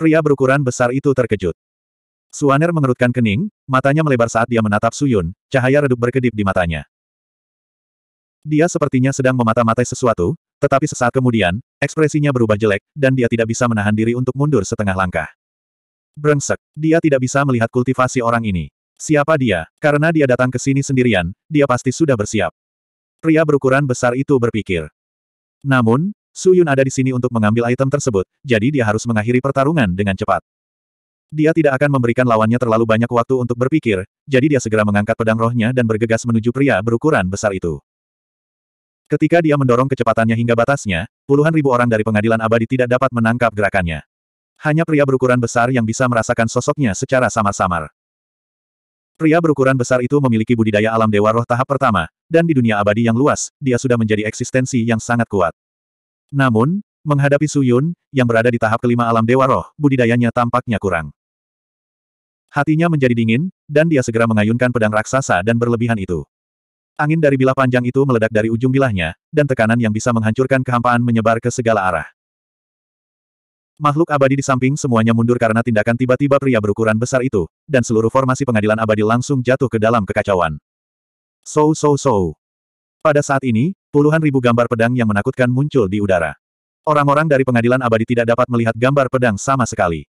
Pria berukuran besar itu terkejut. Suaner mengerutkan kening, matanya melebar saat dia menatap Suyun, cahaya redup berkedip di matanya. Dia sepertinya sedang memata-matai sesuatu, tetapi sesaat kemudian, ekspresinya berubah jelek, dan dia tidak bisa menahan diri untuk mundur setengah langkah. Brengsek, dia tidak bisa melihat kultivasi orang ini. Siapa dia? Karena dia datang ke sini sendirian, dia pasti sudah bersiap. Pria berukuran besar itu berpikir. Namun, Su Yun ada di sini untuk mengambil item tersebut, jadi dia harus mengakhiri pertarungan dengan cepat. Dia tidak akan memberikan lawannya terlalu banyak waktu untuk berpikir, jadi dia segera mengangkat pedang rohnya dan bergegas menuju pria berukuran besar itu. Ketika dia mendorong kecepatannya hingga batasnya, puluhan ribu orang dari pengadilan abadi tidak dapat menangkap gerakannya. Hanya pria berukuran besar yang bisa merasakan sosoknya secara samar-samar. Pria berukuran besar itu memiliki budidaya alam dewa roh tahap pertama, dan di dunia abadi yang luas, dia sudah menjadi eksistensi yang sangat kuat. Namun, menghadapi Suyun, yang berada di tahap kelima alam Dewa Roh, budidayanya tampaknya kurang. Hatinya menjadi dingin, dan dia segera mengayunkan pedang raksasa dan berlebihan itu. Angin dari bilah panjang itu meledak dari ujung bilahnya, dan tekanan yang bisa menghancurkan kehampaan menyebar ke segala arah. Makhluk abadi di samping semuanya mundur karena tindakan tiba-tiba pria berukuran besar itu, dan seluruh formasi pengadilan abadi langsung jatuh ke dalam kekacauan. So so so. Pada saat ini, Puluhan ribu gambar pedang yang menakutkan muncul di udara. Orang-orang dari pengadilan abadi tidak dapat melihat gambar pedang sama sekali.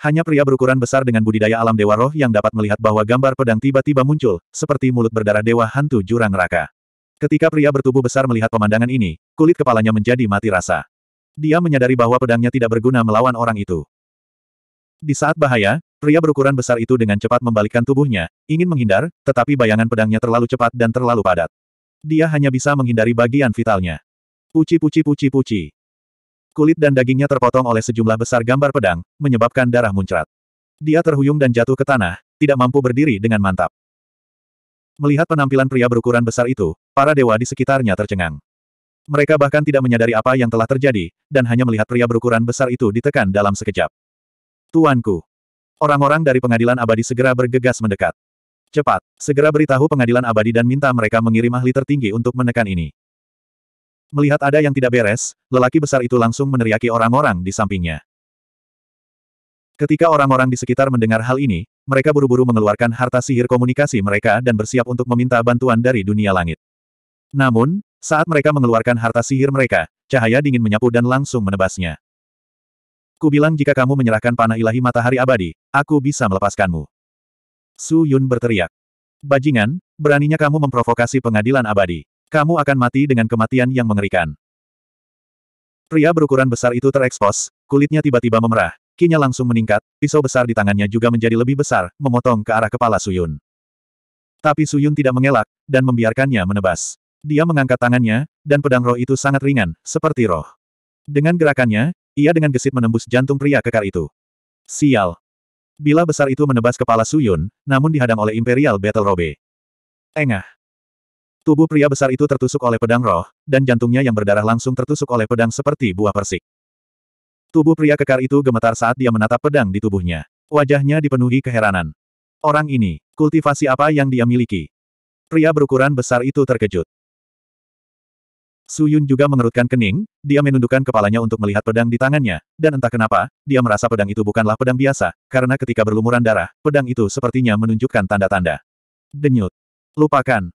Hanya pria berukuran besar dengan budidaya alam dewa roh yang dapat melihat bahwa gambar pedang tiba-tiba muncul, seperti mulut berdarah dewa hantu jurang neraka. Ketika pria bertubuh besar melihat pemandangan ini, kulit kepalanya menjadi mati rasa. Dia menyadari bahwa pedangnya tidak berguna melawan orang itu. Di saat bahaya, Pria berukuran besar itu dengan cepat membalikkan tubuhnya, ingin menghindar, tetapi bayangan pedangnya terlalu cepat dan terlalu padat. Dia hanya bisa menghindari bagian vitalnya. Puci puci puci puci. Kulit dan dagingnya terpotong oleh sejumlah besar gambar pedang, menyebabkan darah muncrat. Dia terhuyung dan jatuh ke tanah, tidak mampu berdiri dengan mantap. Melihat penampilan pria berukuran besar itu, para dewa di sekitarnya tercengang. Mereka bahkan tidak menyadari apa yang telah terjadi, dan hanya melihat pria berukuran besar itu ditekan dalam sekejap. Tuanku. Orang-orang dari pengadilan abadi segera bergegas mendekat. Cepat, segera beritahu pengadilan abadi dan minta mereka mengirim ahli tertinggi untuk menekan ini. Melihat ada yang tidak beres, lelaki besar itu langsung meneriaki orang-orang di sampingnya. Ketika orang-orang di sekitar mendengar hal ini, mereka buru-buru mengeluarkan harta sihir komunikasi mereka dan bersiap untuk meminta bantuan dari dunia langit. Namun, saat mereka mengeluarkan harta sihir mereka, cahaya dingin menyapu dan langsung menebasnya. Kubilang jika kamu menyerahkan panah ilahi matahari abadi, aku bisa melepaskanmu. Su Yun berteriak. Bajingan, beraninya kamu memprovokasi pengadilan abadi. Kamu akan mati dengan kematian yang mengerikan. Pria berukuran besar itu terekspos, kulitnya tiba-tiba memerah, kinya langsung meningkat, pisau besar di tangannya juga menjadi lebih besar, memotong ke arah kepala Su Yun. Tapi Su Yun tidak mengelak, dan membiarkannya menebas. Dia mengangkat tangannya, dan pedang roh itu sangat ringan, seperti roh. Dengan gerakannya, ia dengan gesit menembus jantung pria kekar itu. Sial, Bila besar itu menebas kepala Suyun, namun dihadang oleh Imperial Battle Robe. Engah. Tubuh pria besar itu tertusuk oleh pedang roh, dan jantungnya yang berdarah langsung tertusuk oleh pedang seperti buah persik. Tubuh pria kekar itu gemetar saat dia menatap pedang di tubuhnya. Wajahnya dipenuhi keheranan. Orang ini, kultivasi apa yang dia miliki? Pria berukuran besar itu terkejut. Su Yun juga mengerutkan kening, dia menundukkan kepalanya untuk melihat pedang di tangannya, dan entah kenapa, dia merasa pedang itu bukanlah pedang biasa, karena ketika berlumuran darah, pedang itu sepertinya menunjukkan tanda-tanda. Denyut. Lupakan.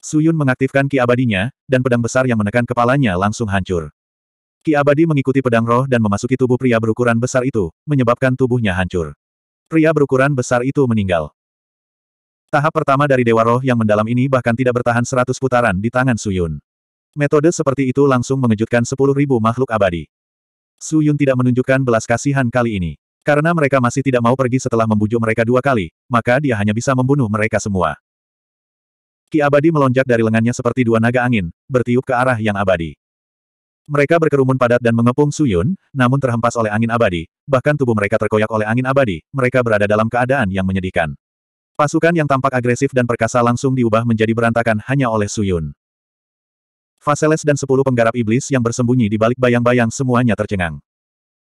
Su Yun mengaktifkan ki abadinya, dan pedang besar yang menekan kepalanya langsung hancur. Ki abadi mengikuti pedang roh dan memasuki tubuh pria berukuran besar itu, menyebabkan tubuhnya hancur. Pria berukuran besar itu meninggal. Tahap pertama dari Dewa Roh yang mendalam ini bahkan tidak bertahan seratus putaran di tangan Suyun. Metode seperti itu langsung mengejutkan ribu makhluk abadi. Su Yun tidak menunjukkan belas kasihan kali ini. Karena mereka masih tidak mau pergi setelah membujuk mereka dua kali, maka dia hanya bisa membunuh mereka semua. Ki abadi melonjak dari lengannya seperti dua naga angin, bertiup ke arah yang abadi. Mereka berkerumun padat dan mengepung Yun, namun terhempas oleh angin abadi, bahkan tubuh mereka terkoyak oleh angin abadi, mereka berada dalam keadaan yang menyedihkan. Pasukan yang tampak agresif dan perkasa langsung diubah menjadi berantakan hanya oleh Su Yun. Faseles dan sepuluh penggarap iblis yang bersembunyi di balik bayang-bayang semuanya tercengang.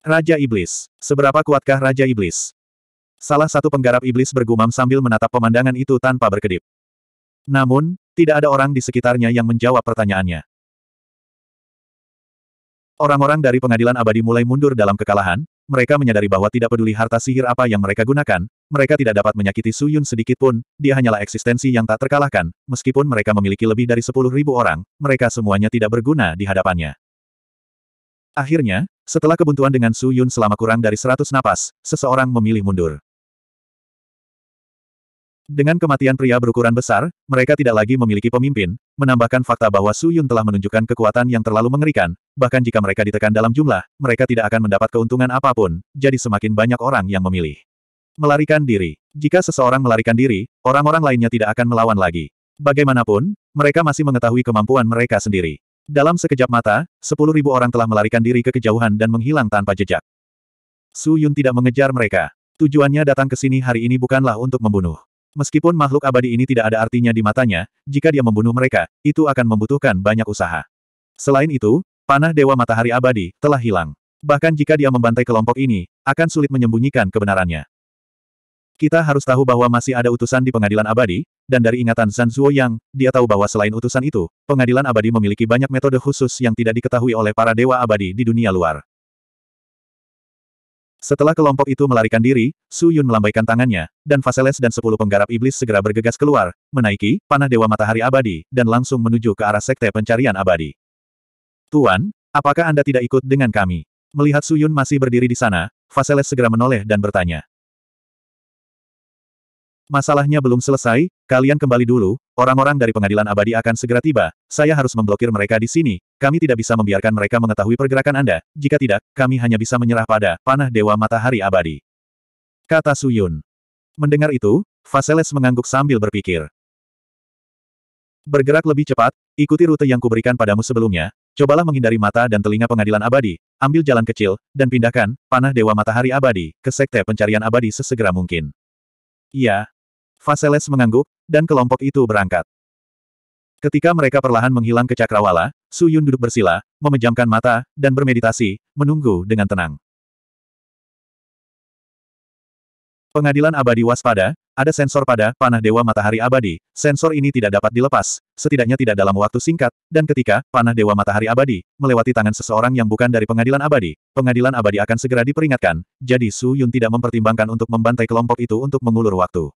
Raja Iblis. Seberapa kuatkah Raja Iblis? Salah satu penggarap iblis bergumam sambil menatap pemandangan itu tanpa berkedip. Namun, tidak ada orang di sekitarnya yang menjawab pertanyaannya. Orang-orang dari pengadilan abadi mulai mundur dalam kekalahan, mereka menyadari bahwa tidak peduli harta sihir apa yang mereka gunakan, mereka tidak dapat menyakiti Su Yun sedikit pun, dia hanyalah eksistensi yang tak terkalahkan, meskipun mereka memiliki lebih dari sepuluh ribu orang, mereka semuanya tidak berguna di hadapannya. Akhirnya, setelah kebuntuan dengan Su Yun selama kurang dari seratus napas, seseorang memilih mundur. Dengan kematian pria berukuran besar, mereka tidak lagi memiliki pemimpin, menambahkan fakta bahwa Su Yun telah menunjukkan kekuatan yang terlalu mengerikan, bahkan jika mereka ditekan dalam jumlah, mereka tidak akan mendapat keuntungan apapun, jadi semakin banyak orang yang memilih. Melarikan diri. Jika seseorang melarikan diri, orang-orang lainnya tidak akan melawan lagi. Bagaimanapun, mereka masih mengetahui kemampuan mereka sendiri. Dalam sekejap mata, sepuluh ribu orang telah melarikan diri ke kejauhan dan menghilang tanpa jejak. Su Yun tidak mengejar mereka. Tujuannya datang ke sini hari ini bukanlah untuk membunuh. Meskipun makhluk abadi ini tidak ada artinya di matanya, jika dia membunuh mereka, itu akan membutuhkan banyak usaha. Selain itu, panah Dewa Matahari Abadi telah hilang. Bahkan jika dia membantai kelompok ini, akan sulit menyembunyikan kebenarannya. Kita harus tahu bahwa masih ada utusan di pengadilan abadi, dan dari ingatan Zhan Zuo Yang, dia tahu bahwa selain utusan itu, pengadilan abadi memiliki banyak metode khusus yang tidak diketahui oleh para dewa abadi di dunia luar. Setelah kelompok itu melarikan diri, Su Yun melambaikan tangannya, dan Faseles dan sepuluh penggarap iblis segera bergegas keluar, menaiki panah Dewa Matahari Abadi, dan langsung menuju ke arah Sekte Pencarian Abadi. Tuan, apakah Anda tidak ikut dengan kami? Melihat Su Yun masih berdiri di sana, Faseles segera menoleh dan bertanya. Masalahnya belum selesai, kalian kembali dulu, orang-orang dari pengadilan abadi akan segera tiba, saya harus memblokir mereka di sini, kami tidak bisa membiarkan mereka mengetahui pergerakan Anda, jika tidak, kami hanya bisa menyerah pada panah Dewa Matahari Abadi. Kata Suyun. Mendengar itu, Faseles mengangguk sambil berpikir. Bergerak lebih cepat, ikuti rute yang kuberikan padamu sebelumnya, cobalah menghindari mata dan telinga pengadilan abadi, ambil jalan kecil, dan pindahkan panah Dewa Matahari Abadi ke Sekte Pencarian Abadi sesegera mungkin. Iya, Vaseles mengangguk, dan kelompok itu berangkat. Ketika mereka perlahan menghilang ke Cakrawala, Su Yun duduk bersila, memejamkan mata, dan bermeditasi, menunggu dengan tenang. Pengadilan abadi waspada, ada sensor pada panah Dewa Matahari Abadi, sensor ini tidak dapat dilepas, setidaknya tidak dalam waktu singkat, dan ketika panah Dewa Matahari Abadi melewati tangan seseorang yang bukan dari pengadilan abadi, pengadilan abadi akan segera diperingatkan, jadi Su Yun tidak mempertimbangkan untuk membantai kelompok itu untuk mengulur waktu.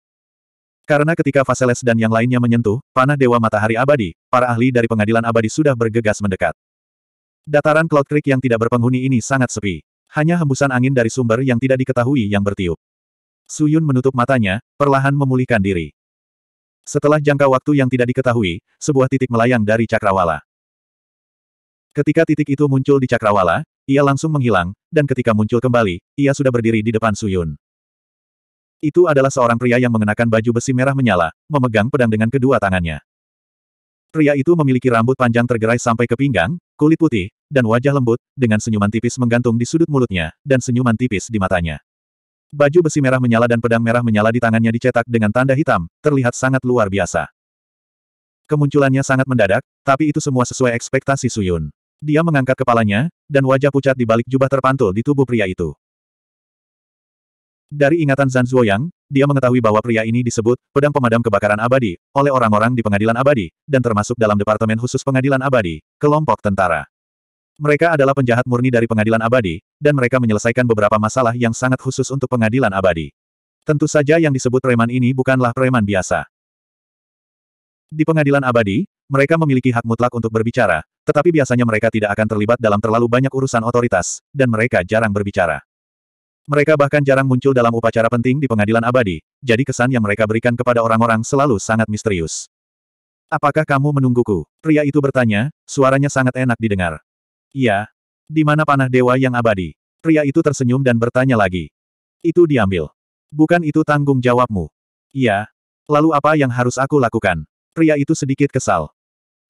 Karena ketika Vaseles dan yang lainnya menyentuh, panah Dewa Matahari Abadi, para ahli dari pengadilan abadi sudah bergegas mendekat. Dataran Cloud Creek yang tidak berpenghuni ini sangat sepi. Hanya hembusan angin dari sumber yang tidak diketahui yang bertiup. Suyun menutup matanya, perlahan memulihkan diri. Setelah jangka waktu yang tidak diketahui, sebuah titik melayang dari cakrawala. Ketika titik itu muncul di cakrawala, ia langsung menghilang, dan ketika muncul kembali, ia sudah berdiri di depan Suyun. Itu adalah seorang pria yang mengenakan baju besi merah menyala, memegang pedang dengan kedua tangannya. Pria itu memiliki rambut panjang tergerai sampai ke pinggang, kulit putih, dan wajah lembut, dengan senyuman tipis menggantung di sudut mulutnya, dan senyuman tipis di matanya. Baju besi merah menyala dan pedang merah menyala di tangannya dicetak dengan tanda hitam, terlihat sangat luar biasa. Kemunculannya sangat mendadak, tapi itu semua sesuai ekspektasi Suyun. Dia mengangkat kepalanya, dan wajah pucat di balik jubah terpantul di tubuh pria itu. Dari ingatan Zan Zhuoyang, dia mengetahui bahwa pria ini disebut pedang pemadam kebakaran abadi oleh orang-orang di pengadilan abadi, dan termasuk dalam Departemen Khusus Pengadilan Abadi, kelompok tentara. Mereka adalah penjahat murni dari pengadilan abadi, dan mereka menyelesaikan beberapa masalah yang sangat khusus untuk pengadilan abadi. Tentu saja yang disebut preman ini bukanlah preman biasa. Di pengadilan abadi, mereka memiliki hak mutlak untuk berbicara, tetapi biasanya mereka tidak akan terlibat dalam terlalu banyak urusan otoritas, dan mereka jarang berbicara. Mereka bahkan jarang muncul dalam upacara penting di pengadilan abadi, jadi kesan yang mereka berikan kepada orang-orang selalu sangat misterius. Apakah kamu menungguku? Pria itu bertanya, suaranya sangat enak didengar. Iya. Di mana panah dewa yang abadi? Pria itu tersenyum dan bertanya lagi. Itu diambil. Bukan itu tanggung jawabmu. Iya. Lalu apa yang harus aku lakukan? Pria itu sedikit kesal.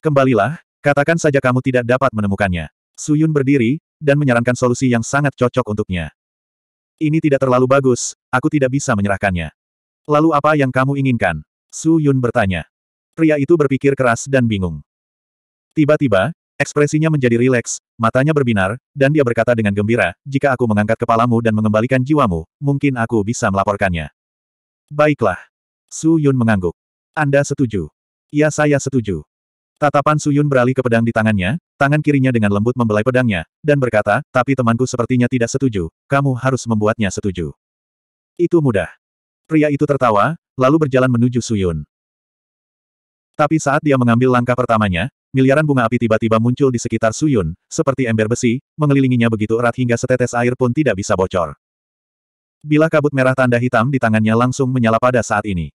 Kembalilah, katakan saja kamu tidak dapat menemukannya. Suyun berdiri, dan menyarankan solusi yang sangat cocok untuknya. Ini tidak terlalu bagus, aku tidak bisa menyerahkannya. Lalu apa yang kamu inginkan? Su Yun bertanya. Pria itu berpikir keras dan bingung. Tiba-tiba, ekspresinya menjadi rileks, matanya berbinar, dan dia berkata dengan gembira, jika aku mengangkat kepalamu dan mengembalikan jiwamu, mungkin aku bisa melaporkannya. Baiklah. Su Yun mengangguk. Anda setuju? Ya saya setuju. Tatapan Suyun beralih ke pedang di tangannya, tangan kirinya dengan lembut membelai pedangnya, dan berkata, tapi temanku sepertinya tidak setuju, kamu harus membuatnya setuju. Itu mudah. Pria itu tertawa, lalu berjalan menuju Suyun. Tapi saat dia mengambil langkah pertamanya, miliaran bunga api tiba-tiba muncul di sekitar Suyun, seperti ember besi, mengelilinginya begitu erat hingga setetes air pun tidak bisa bocor. Bila kabut merah tanda hitam di tangannya langsung menyala pada saat ini.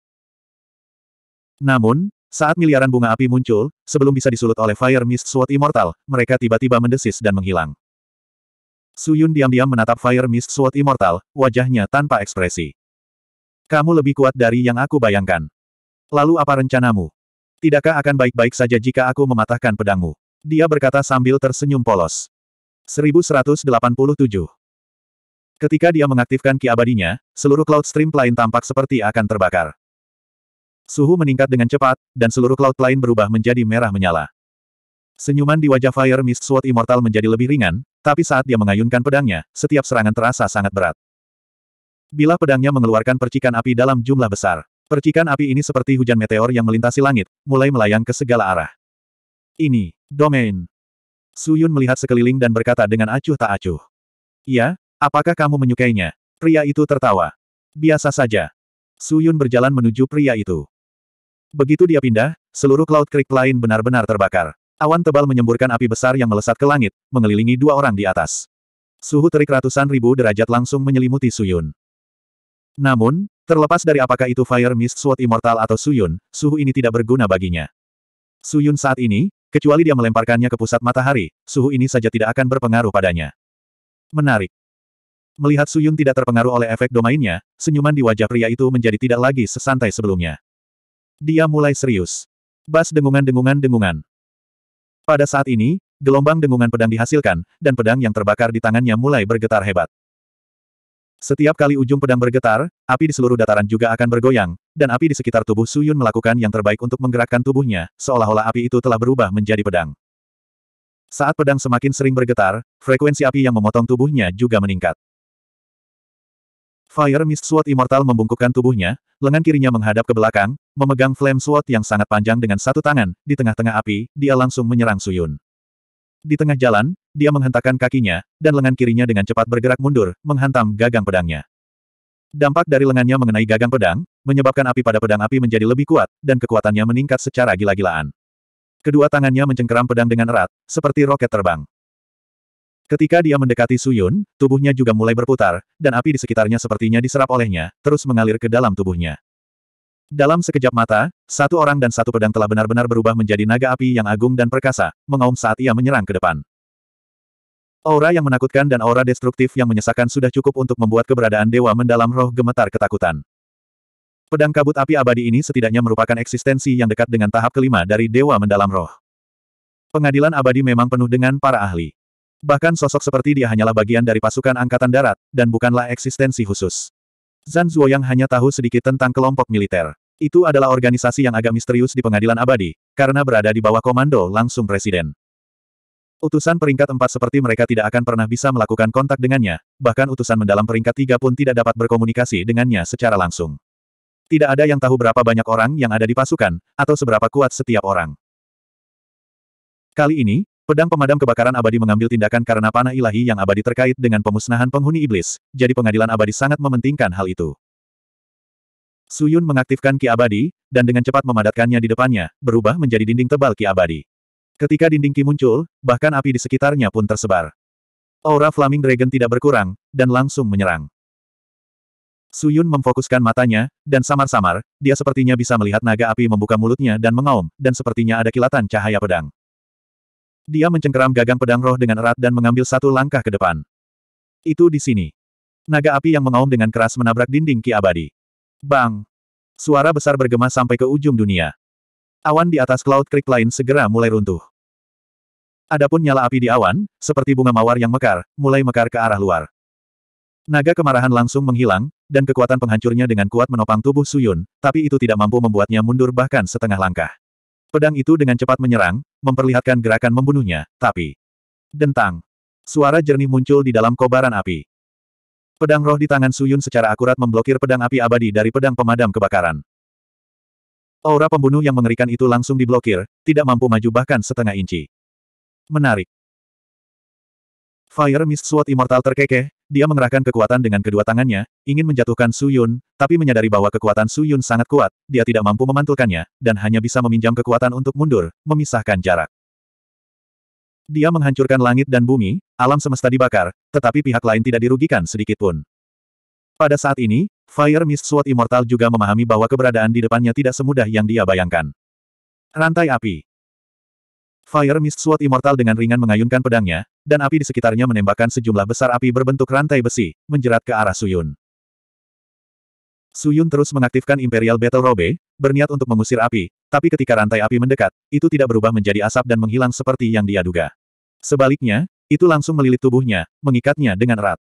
Namun, saat miliaran bunga api muncul, sebelum bisa disulut oleh Fire Mist Sword Immortal, mereka tiba-tiba mendesis dan menghilang. Suyun diam-diam menatap Fire Mist Sword Immortal, wajahnya tanpa ekspresi. Kamu lebih kuat dari yang aku bayangkan. Lalu apa rencanamu? Tidakkah akan baik-baik saja jika aku mematahkan pedangmu? Dia berkata sambil tersenyum polos. 1187 Ketika dia mengaktifkan ki abadinya, seluruh cloud stream lain tampak seperti akan terbakar. Suhu meningkat dengan cepat, dan seluruh cloud lain berubah menjadi merah menyala. Senyuman di wajah Fire Mist Sword Immortal menjadi lebih ringan, tapi saat dia mengayunkan pedangnya, setiap serangan terasa sangat berat. Bila pedangnya mengeluarkan percikan api dalam jumlah besar, percikan api ini seperti hujan meteor yang melintasi langit, mulai melayang ke segala arah. Ini, domain. Suyun melihat sekeliling dan berkata dengan acuh tak acuh. Ya, apakah kamu menyukainya? Pria itu tertawa. Biasa saja. Suyun berjalan menuju pria itu. Begitu dia pindah, seluruh Cloud Creek lain benar-benar terbakar. Awan tebal menyemburkan api besar yang melesat ke langit, mengelilingi dua orang di atas. Suhu terik ratusan ribu derajat langsung menyelimuti Suyun. Namun, terlepas dari apakah itu Fire Mist Sword Immortal atau Suyun, suhu ini tidak berguna baginya. Suyun saat ini, kecuali dia melemparkannya ke pusat matahari, suhu ini saja tidak akan berpengaruh padanya. Menarik. Melihat Suyun tidak terpengaruh oleh efek domainnya, senyuman di wajah pria itu menjadi tidak lagi sesantai sebelumnya. Dia mulai serius. Bas dengungan-dengungan-dengungan. Pada saat ini, gelombang dengungan pedang dihasilkan, dan pedang yang terbakar di tangannya mulai bergetar hebat. Setiap kali ujung pedang bergetar, api di seluruh dataran juga akan bergoyang, dan api di sekitar tubuh Suyun melakukan yang terbaik untuk menggerakkan tubuhnya, seolah-olah api itu telah berubah menjadi pedang. Saat pedang semakin sering bergetar, frekuensi api yang memotong tubuhnya juga meningkat. Fire Mist Sword Immortal membungkukkan tubuhnya, lengan kirinya menghadap ke belakang, memegang Flame Sword yang sangat panjang dengan satu tangan, di tengah-tengah api, dia langsung menyerang Suyun. Di tengah jalan, dia menghentakkan kakinya, dan lengan kirinya dengan cepat bergerak mundur, menghantam gagang pedangnya. Dampak dari lengannya mengenai gagang pedang, menyebabkan api pada pedang api menjadi lebih kuat, dan kekuatannya meningkat secara gila-gilaan. Kedua tangannya mencengkeram pedang dengan erat, seperti roket terbang. Ketika dia mendekati Suyun, tubuhnya juga mulai berputar, dan api di sekitarnya sepertinya diserap olehnya, terus mengalir ke dalam tubuhnya. Dalam sekejap mata, satu orang dan satu pedang telah benar-benar berubah menjadi naga api yang agung dan perkasa, mengaum saat ia menyerang ke depan. Aura yang menakutkan dan aura destruktif yang menyesakan sudah cukup untuk membuat keberadaan dewa mendalam roh gemetar ketakutan. Pedang kabut api abadi ini setidaknya merupakan eksistensi yang dekat dengan tahap kelima dari dewa mendalam roh. Pengadilan abadi memang penuh dengan para ahli. Bahkan sosok seperti dia hanyalah bagian dari pasukan angkatan darat, dan bukanlah eksistensi khusus. Zan Zuoyang hanya tahu sedikit tentang kelompok militer. Itu adalah organisasi yang agak misterius di pengadilan abadi, karena berada di bawah komando langsung presiden. Utusan peringkat 4 seperti mereka tidak akan pernah bisa melakukan kontak dengannya, bahkan utusan mendalam peringkat 3 pun tidak dapat berkomunikasi dengannya secara langsung. Tidak ada yang tahu berapa banyak orang yang ada di pasukan, atau seberapa kuat setiap orang. Kali ini, Pedang pemadam kebakaran abadi mengambil tindakan karena panah ilahi yang abadi terkait dengan pemusnahan penghuni iblis, jadi pengadilan abadi sangat mementingkan hal itu. Suyun mengaktifkan ki abadi, dan dengan cepat memadatkannya di depannya, berubah menjadi dinding tebal ki abadi. Ketika dinding ki muncul, bahkan api di sekitarnya pun tersebar. Aura Flaming Dragon tidak berkurang, dan langsung menyerang. Suyun memfokuskan matanya, dan samar-samar, dia sepertinya bisa melihat naga api membuka mulutnya dan mengaum, dan sepertinya ada kilatan cahaya pedang. Dia mencengkeram gagang pedang roh dengan erat dan mengambil satu langkah ke depan. Itu di sini. Naga api yang mengaum dengan keras menabrak dinding ki abadi. Bang! Suara besar bergema sampai ke ujung dunia. Awan di atas Cloud Creek lain segera mulai runtuh. Adapun nyala api di awan, seperti bunga mawar yang mekar, mulai mekar ke arah luar. Naga kemarahan langsung menghilang, dan kekuatan penghancurnya dengan kuat menopang tubuh Suyun, tapi itu tidak mampu membuatnya mundur bahkan setengah langkah. Pedang itu dengan cepat menyerang, memperlihatkan gerakan membunuhnya, tapi... Dentang. Suara jernih muncul di dalam kobaran api. Pedang roh di tangan Suyun secara akurat memblokir pedang api abadi dari pedang pemadam kebakaran. Aura pembunuh yang mengerikan itu langsung diblokir, tidak mampu maju bahkan setengah inci. Menarik. Fire Mist Sword Immortal terkekeh, dia mengerahkan kekuatan dengan kedua tangannya, ingin menjatuhkan Su Yun, tapi menyadari bahwa kekuatan Su Yun sangat kuat, dia tidak mampu memantulkannya, dan hanya bisa meminjam kekuatan untuk mundur, memisahkan jarak. Dia menghancurkan langit dan bumi, alam semesta dibakar, tetapi pihak lain tidak dirugikan sedikitpun. Pada saat ini, Fire Mist Sword Immortal juga memahami bahwa keberadaan di depannya tidak semudah yang dia bayangkan. Rantai api. Fire Mist Sword Immortal dengan ringan mengayunkan pedangnya, dan api di sekitarnya menembakkan sejumlah besar api berbentuk rantai besi, menjerat ke arah Suyun. Suyun terus mengaktifkan Imperial Battle Robe, berniat untuk mengusir api, tapi ketika rantai api mendekat, itu tidak berubah menjadi asap dan menghilang seperti yang dia duga. Sebaliknya, itu langsung melilit tubuhnya, mengikatnya dengan erat.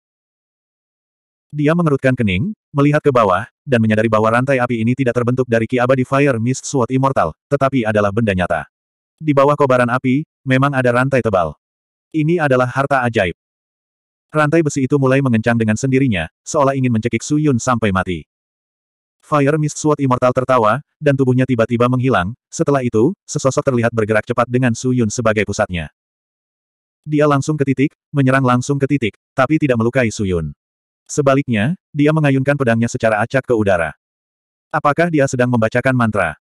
Dia mengerutkan kening, melihat ke bawah, dan menyadari bahwa rantai api ini tidak terbentuk dari Ki Abadi Fire Mist Sword Immortal, tetapi adalah benda nyata. Di bawah kobaran api, memang ada rantai tebal. Ini adalah harta ajaib. Rantai besi itu mulai mengencang dengan sendirinya, seolah ingin mencekik Su Yun sampai mati. Fire Mist Sword Immortal tertawa, dan tubuhnya tiba-tiba menghilang, setelah itu, sesosok terlihat bergerak cepat dengan Su Yun sebagai pusatnya. Dia langsung ke titik, menyerang langsung ke titik, tapi tidak melukai Su Yun. Sebaliknya, dia mengayunkan pedangnya secara acak ke udara. Apakah dia sedang membacakan mantra?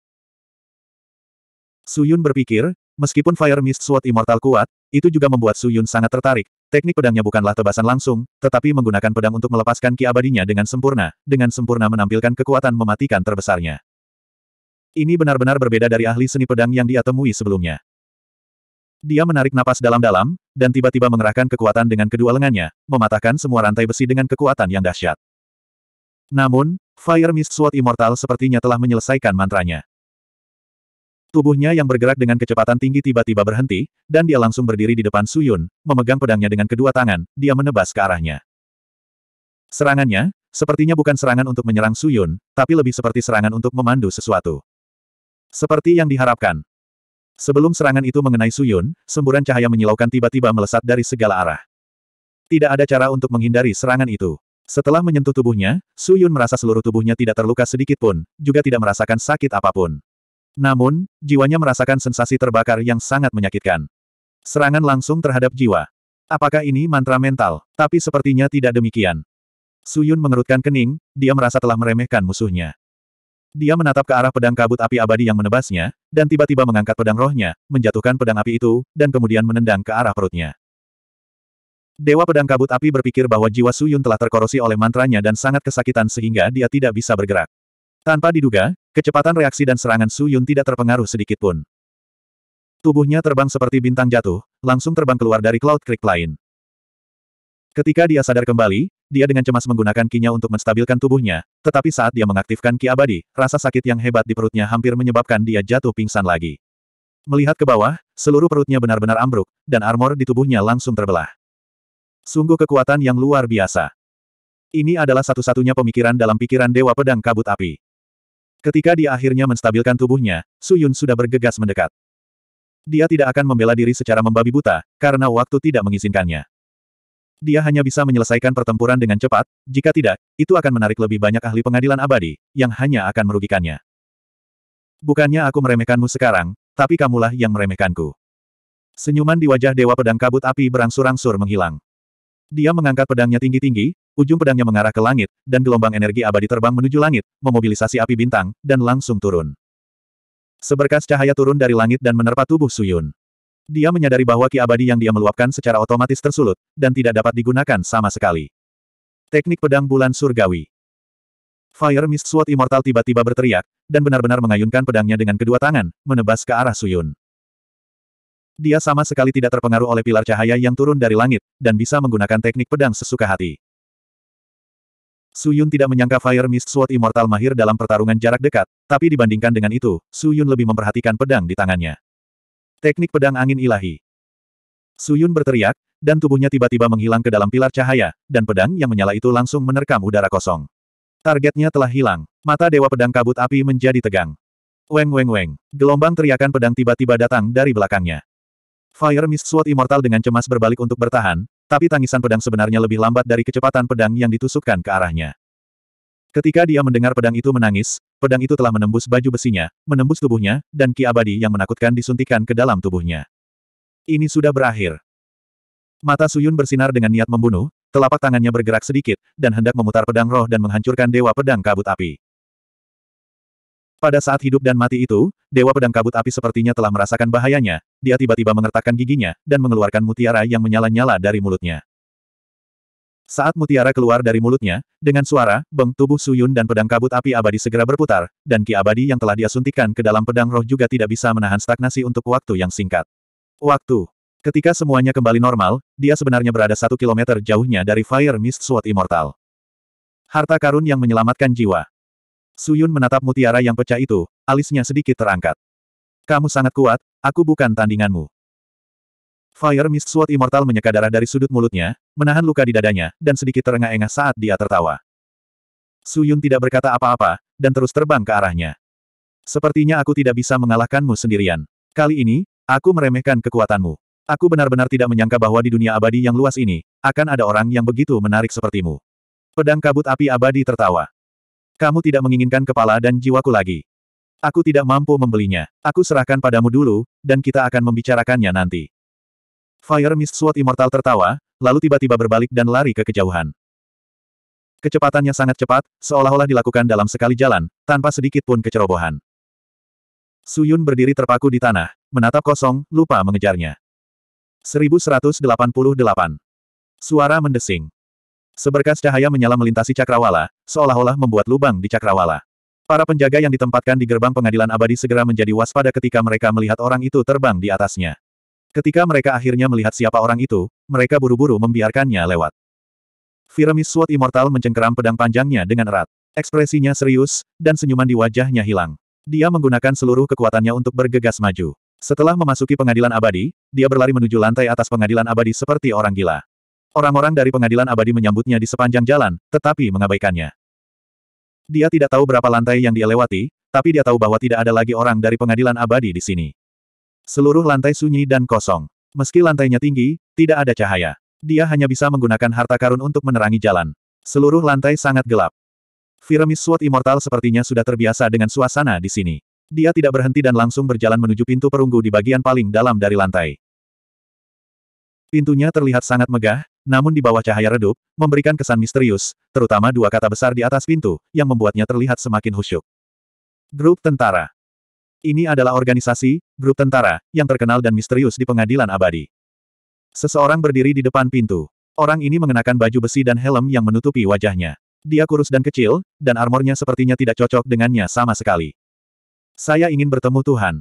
Suyun berpikir, meskipun Fire Mist Sword Immortal kuat, itu juga membuat Suyun sangat tertarik. Teknik pedangnya bukanlah tebasan langsung, tetapi menggunakan pedang untuk melepaskan ki abadinya dengan sempurna, dengan sempurna menampilkan kekuatan mematikan terbesarnya. Ini benar-benar berbeda dari ahli seni pedang yang dia temui sebelumnya. Dia menarik napas dalam-dalam, dan tiba-tiba mengerahkan kekuatan dengan kedua lengannya, mematahkan semua rantai besi dengan kekuatan yang dahsyat. Namun, Fire Mist Sword Immortal sepertinya telah menyelesaikan mantranya. Tubuhnya yang bergerak dengan kecepatan tinggi tiba-tiba berhenti, dan dia langsung berdiri di depan Suyun, memegang pedangnya dengan kedua tangan, dia menebas ke arahnya. Serangannya, sepertinya bukan serangan untuk menyerang Suyun, tapi lebih seperti serangan untuk memandu sesuatu. Seperti yang diharapkan. Sebelum serangan itu mengenai Suyun, semburan cahaya menyilaukan tiba-tiba melesat dari segala arah. Tidak ada cara untuk menghindari serangan itu. Setelah menyentuh tubuhnya, Su Yun merasa seluruh tubuhnya tidak terluka sedikit pun, juga tidak merasakan sakit apapun. Namun, jiwanya merasakan sensasi terbakar yang sangat menyakitkan. Serangan langsung terhadap jiwa. Apakah ini mantra mental? Tapi sepertinya tidak demikian. Suyun mengerutkan kening, dia merasa telah meremehkan musuhnya. Dia menatap ke arah pedang kabut api abadi yang menebasnya, dan tiba-tiba mengangkat pedang rohnya, menjatuhkan pedang api itu, dan kemudian menendang ke arah perutnya. Dewa pedang kabut api berpikir bahwa jiwa Suyun telah terkorosi oleh mantranya dan sangat kesakitan sehingga dia tidak bisa bergerak. Tanpa diduga, Kecepatan reaksi dan serangan Su Yun tidak terpengaruh sedikitpun. Tubuhnya terbang seperti bintang jatuh, langsung terbang keluar dari Cloud Creek lain. Ketika dia sadar kembali, dia dengan cemas menggunakan kinya untuk menstabilkan tubuhnya, tetapi saat dia mengaktifkan ki abadi, rasa sakit yang hebat di perutnya hampir menyebabkan dia jatuh pingsan lagi. Melihat ke bawah, seluruh perutnya benar-benar ambruk, dan armor di tubuhnya langsung terbelah. Sungguh kekuatan yang luar biasa. Ini adalah satu-satunya pemikiran dalam pikiran Dewa Pedang Kabut Api. Ketika dia akhirnya menstabilkan tubuhnya, Su Yun sudah bergegas mendekat. Dia tidak akan membela diri secara membabi buta, karena waktu tidak mengizinkannya. Dia hanya bisa menyelesaikan pertempuran dengan cepat, jika tidak, itu akan menarik lebih banyak ahli pengadilan abadi, yang hanya akan merugikannya. Bukannya aku meremehkanmu sekarang, tapi kamulah yang meremehkanku. Senyuman di wajah Dewa Pedang Kabut Api berangsur-angsur menghilang. Dia mengangkat pedangnya tinggi-tinggi, ujung pedangnya mengarah ke langit, dan gelombang energi abadi terbang menuju langit, memobilisasi api bintang, dan langsung turun. Seberkas cahaya turun dari langit dan menerpa tubuh Suyun. Dia menyadari bahwa ki abadi yang dia meluapkan secara otomatis tersulut, dan tidak dapat digunakan sama sekali. Teknik pedang bulan surgawi. Fire Mist Sword Immortal tiba-tiba berteriak, dan benar-benar mengayunkan pedangnya dengan kedua tangan, menebas ke arah Suyun. Dia sama sekali tidak terpengaruh oleh pilar cahaya yang turun dari langit, dan bisa menggunakan teknik pedang sesuka hati. Su Yun tidak menyangka Fire Mist Sword Immortal mahir dalam pertarungan jarak dekat, tapi dibandingkan dengan itu, Su Yun lebih memperhatikan pedang di tangannya. Teknik pedang angin ilahi. Su Yun berteriak, dan tubuhnya tiba-tiba menghilang ke dalam pilar cahaya, dan pedang yang menyala itu langsung menerkam udara kosong. Targetnya telah hilang. Mata Dewa Pedang Kabut Api menjadi tegang. Weng weng weng. Gelombang teriakan pedang tiba-tiba datang dari belakangnya. Fire Mist Sword Immortal dengan cemas berbalik untuk bertahan, tapi tangisan pedang sebenarnya lebih lambat dari kecepatan pedang yang ditusukkan ke arahnya. Ketika dia mendengar pedang itu menangis, pedang itu telah menembus baju besinya, menembus tubuhnya, dan ki abadi yang menakutkan disuntikan ke dalam tubuhnya. Ini sudah berakhir. Mata Suyun bersinar dengan niat membunuh, telapak tangannya bergerak sedikit, dan hendak memutar pedang roh dan menghancurkan dewa pedang kabut api. Pada saat hidup dan mati itu, Dewa Pedang Kabut Api sepertinya telah merasakan bahayanya, dia tiba-tiba mengertakkan giginya, dan mengeluarkan mutiara yang menyala-nyala dari mulutnya. Saat mutiara keluar dari mulutnya, dengan suara, beng tubuh Suyun dan pedang kabut api abadi segera berputar, dan ki abadi yang telah dia suntikan ke dalam pedang roh juga tidak bisa menahan stagnasi untuk waktu yang singkat. Waktu. Ketika semuanya kembali normal, dia sebenarnya berada satu kilometer jauhnya dari Fire Mist Sword Immortal. Harta karun yang menyelamatkan jiwa. Suyun menatap mutiara yang pecah itu, alisnya sedikit terangkat. Kamu sangat kuat, aku bukan tandinganmu. Fire Mist Sword Immortal menyeka darah dari sudut mulutnya, menahan luka di dadanya, dan sedikit terengah-engah saat dia tertawa. Suyun tidak berkata apa-apa, dan terus terbang ke arahnya. Sepertinya aku tidak bisa mengalahkanmu sendirian. Kali ini, aku meremehkan kekuatanmu. Aku benar-benar tidak menyangka bahwa di dunia abadi yang luas ini, akan ada orang yang begitu menarik sepertimu. Pedang kabut api abadi tertawa. Kamu tidak menginginkan kepala dan jiwaku lagi. Aku tidak mampu membelinya. Aku serahkan padamu dulu, dan kita akan membicarakannya nanti. Fire Mist Sword Immortal tertawa, lalu tiba-tiba berbalik dan lari ke kejauhan. Kecepatannya sangat cepat, seolah-olah dilakukan dalam sekali jalan, tanpa sedikit pun kecerobohan. Suyun berdiri terpaku di tanah, menatap kosong, lupa mengejarnya. 1188. Suara mendesing. Seberkas cahaya menyala melintasi cakrawala, seolah-olah membuat lubang di cakrawala. Para penjaga yang ditempatkan di gerbang pengadilan abadi segera menjadi waspada ketika mereka melihat orang itu terbang di atasnya. Ketika mereka akhirnya melihat siapa orang itu, mereka buru-buru membiarkannya lewat. Firmis Sword Immortal mencengkeram pedang panjangnya dengan erat. Ekspresinya serius, dan senyuman di wajahnya hilang. Dia menggunakan seluruh kekuatannya untuk bergegas maju. Setelah memasuki pengadilan abadi, dia berlari menuju lantai atas pengadilan abadi seperti orang gila. Orang-orang dari pengadilan abadi menyambutnya di sepanjang jalan, tetapi mengabaikannya. Dia tidak tahu berapa lantai yang dia lewati, tapi dia tahu bahwa tidak ada lagi orang dari pengadilan abadi di sini. Seluruh lantai sunyi dan kosong. Meski lantainya tinggi, tidak ada cahaya. Dia hanya bisa menggunakan harta karun untuk menerangi jalan. Seluruh lantai sangat gelap. Firmis Sword Immortal sepertinya sudah terbiasa dengan suasana di sini. Dia tidak berhenti dan langsung berjalan menuju pintu perunggu di bagian paling dalam dari lantai. Pintunya terlihat sangat megah, namun di bawah cahaya redup, memberikan kesan misterius, terutama dua kata besar di atas pintu, yang membuatnya terlihat semakin husyuk. Grup Tentara Ini adalah organisasi, grup tentara, yang terkenal dan misterius di pengadilan abadi. Seseorang berdiri di depan pintu. Orang ini mengenakan baju besi dan helm yang menutupi wajahnya. Dia kurus dan kecil, dan armornya sepertinya tidak cocok dengannya sama sekali. Saya ingin bertemu Tuhan.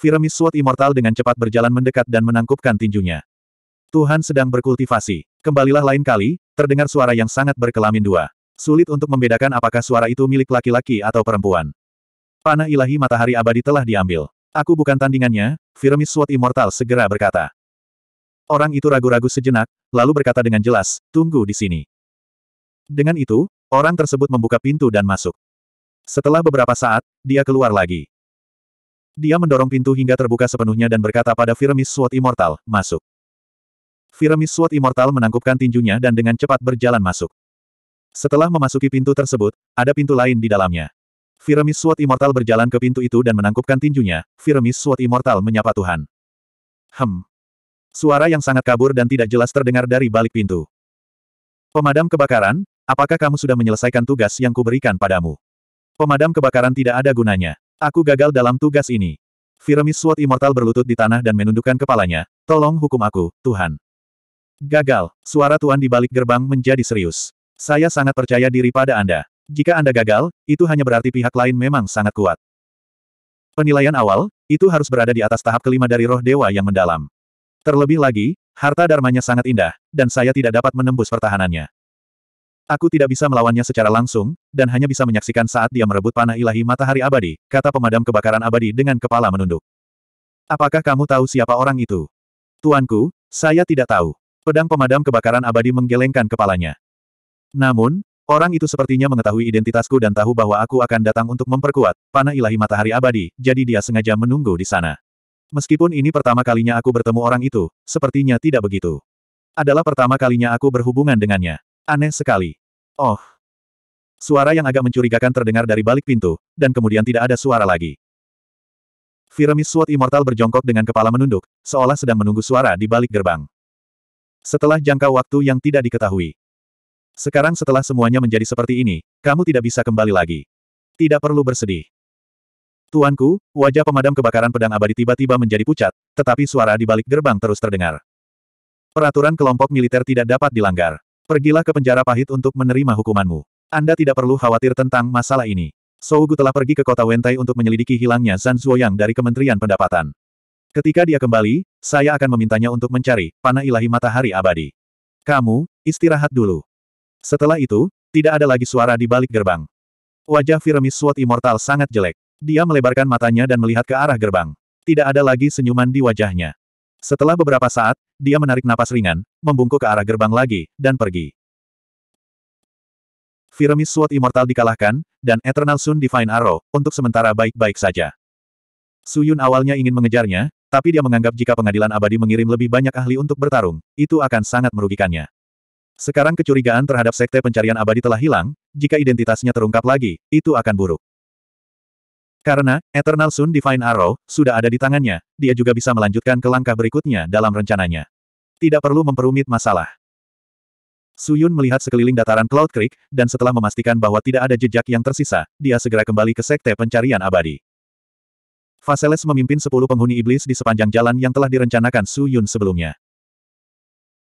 Viramis Sword Immortal dengan cepat berjalan mendekat dan menangkupkan tinjunya. Tuhan sedang berkultivasi. Kembalilah lain kali, terdengar suara yang sangat berkelamin dua. Sulit untuk membedakan apakah suara itu milik laki-laki atau perempuan. Panah ilahi matahari abadi telah diambil. Aku bukan tandingannya, Firmis Swat Immortal segera berkata. Orang itu ragu-ragu sejenak, lalu berkata dengan jelas, tunggu di sini. Dengan itu, orang tersebut membuka pintu dan masuk. Setelah beberapa saat, dia keluar lagi. Dia mendorong pintu hingga terbuka sepenuhnya dan berkata pada Firmis Swat Immortal, masuk. Viramis Sword Immortal menangkupkan tinjunya dan dengan cepat berjalan masuk. Setelah memasuki pintu tersebut, ada pintu lain di dalamnya. Viramis Sword Immortal berjalan ke pintu itu dan menangkupkan tinjunya, Viramis Sword Immortal menyapa Tuhan. Hem. Suara yang sangat kabur dan tidak jelas terdengar dari balik pintu. Pemadam kebakaran, apakah kamu sudah menyelesaikan tugas yang kuberikan padamu? Pemadam kebakaran tidak ada gunanya. Aku gagal dalam tugas ini. Viramis Sword Immortal berlutut di tanah dan menundukkan kepalanya. Tolong hukum aku, Tuhan. Gagal, suara Tuan di balik gerbang menjadi serius. Saya sangat percaya diri pada Anda. Jika Anda gagal, itu hanya berarti pihak lain memang sangat kuat. Penilaian awal, itu harus berada di atas tahap kelima dari roh dewa yang mendalam. Terlebih lagi, harta dharmanya sangat indah, dan saya tidak dapat menembus pertahanannya. Aku tidak bisa melawannya secara langsung, dan hanya bisa menyaksikan saat dia merebut panah ilahi matahari abadi, kata pemadam kebakaran abadi dengan kepala menunduk. Apakah kamu tahu siapa orang itu? Tuanku, saya tidak tahu. Pedang pemadam kebakaran abadi menggelengkan kepalanya. Namun, orang itu sepertinya mengetahui identitasku dan tahu bahwa aku akan datang untuk memperkuat panah ilahi matahari abadi, jadi dia sengaja menunggu di sana. Meskipun ini pertama kalinya aku bertemu orang itu, sepertinya tidak begitu. Adalah pertama kalinya aku berhubungan dengannya. Aneh sekali. Oh. Suara yang agak mencurigakan terdengar dari balik pintu, dan kemudian tidak ada suara lagi. Firmis suat Immortal berjongkok dengan kepala menunduk, seolah sedang menunggu suara di balik gerbang setelah jangka waktu yang tidak diketahui. Sekarang setelah semuanya menjadi seperti ini, kamu tidak bisa kembali lagi. Tidak perlu bersedih. Tuanku, wajah pemadam kebakaran pedang abadi tiba-tiba menjadi pucat, tetapi suara di balik gerbang terus terdengar. Peraturan kelompok militer tidak dapat dilanggar. Pergilah ke penjara pahit untuk menerima hukumanmu. Anda tidak perlu khawatir tentang masalah ini. Sougu telah pergi ke kota Wentai untuk menyelidiki hilangnya Zanzuoyang Zuoyang dari Kementerian Pendapatan. Ketika dia kembali, saya akan memintanya untuk mencari panah ilahi matahari abadi. Kamu, istirahat dulu. Setelah itu, tidak ada lagi suara di balik gerbang. Wajah Firmis Swat Immortal sangat jelek. Dia melebarkan matanya dan melihat ke arah gerbang. Tidak ada lagi senyuman di wajahnya. Setelah beberapa saat, dia menarik napas ringan, membungkuk ke arah gerbang lagi, dan pergi. Firmis Swat Immortal dikalahkan, dan Eternal Sun Divine Arrow, untuk sementara baik-baik saja. Suyun awalnya ingin mengejarnya, tapi dia menganggap jika pengadilan abadi mengirim lebih banyak ahli untuk bertarung, itu akan sangat merugikannya. Sekarang kecurigaan terhadap sekte pencarian abadi telah hilang, jika identitasnya terungkap lagi, itu akan buruk. Karena, Eternal Sun Divine Arrow, sudah ada di tangannya, dia juga bisa melanjutkan ke langkah berikutnya dalam rencananya. Tidak perlu memperumit masalah. Suyun melihat sekeliling dataran Cloud Creek, dan setelah memastikan bahwa tidak ada jejak yang tersisa, dia segera kembali ke Sekte Pencarian Abadi. Vaseles memimpin sepuluh penghuni iblis di sepanjang jalan yang telah direncanakan Su Yun sebelumnya.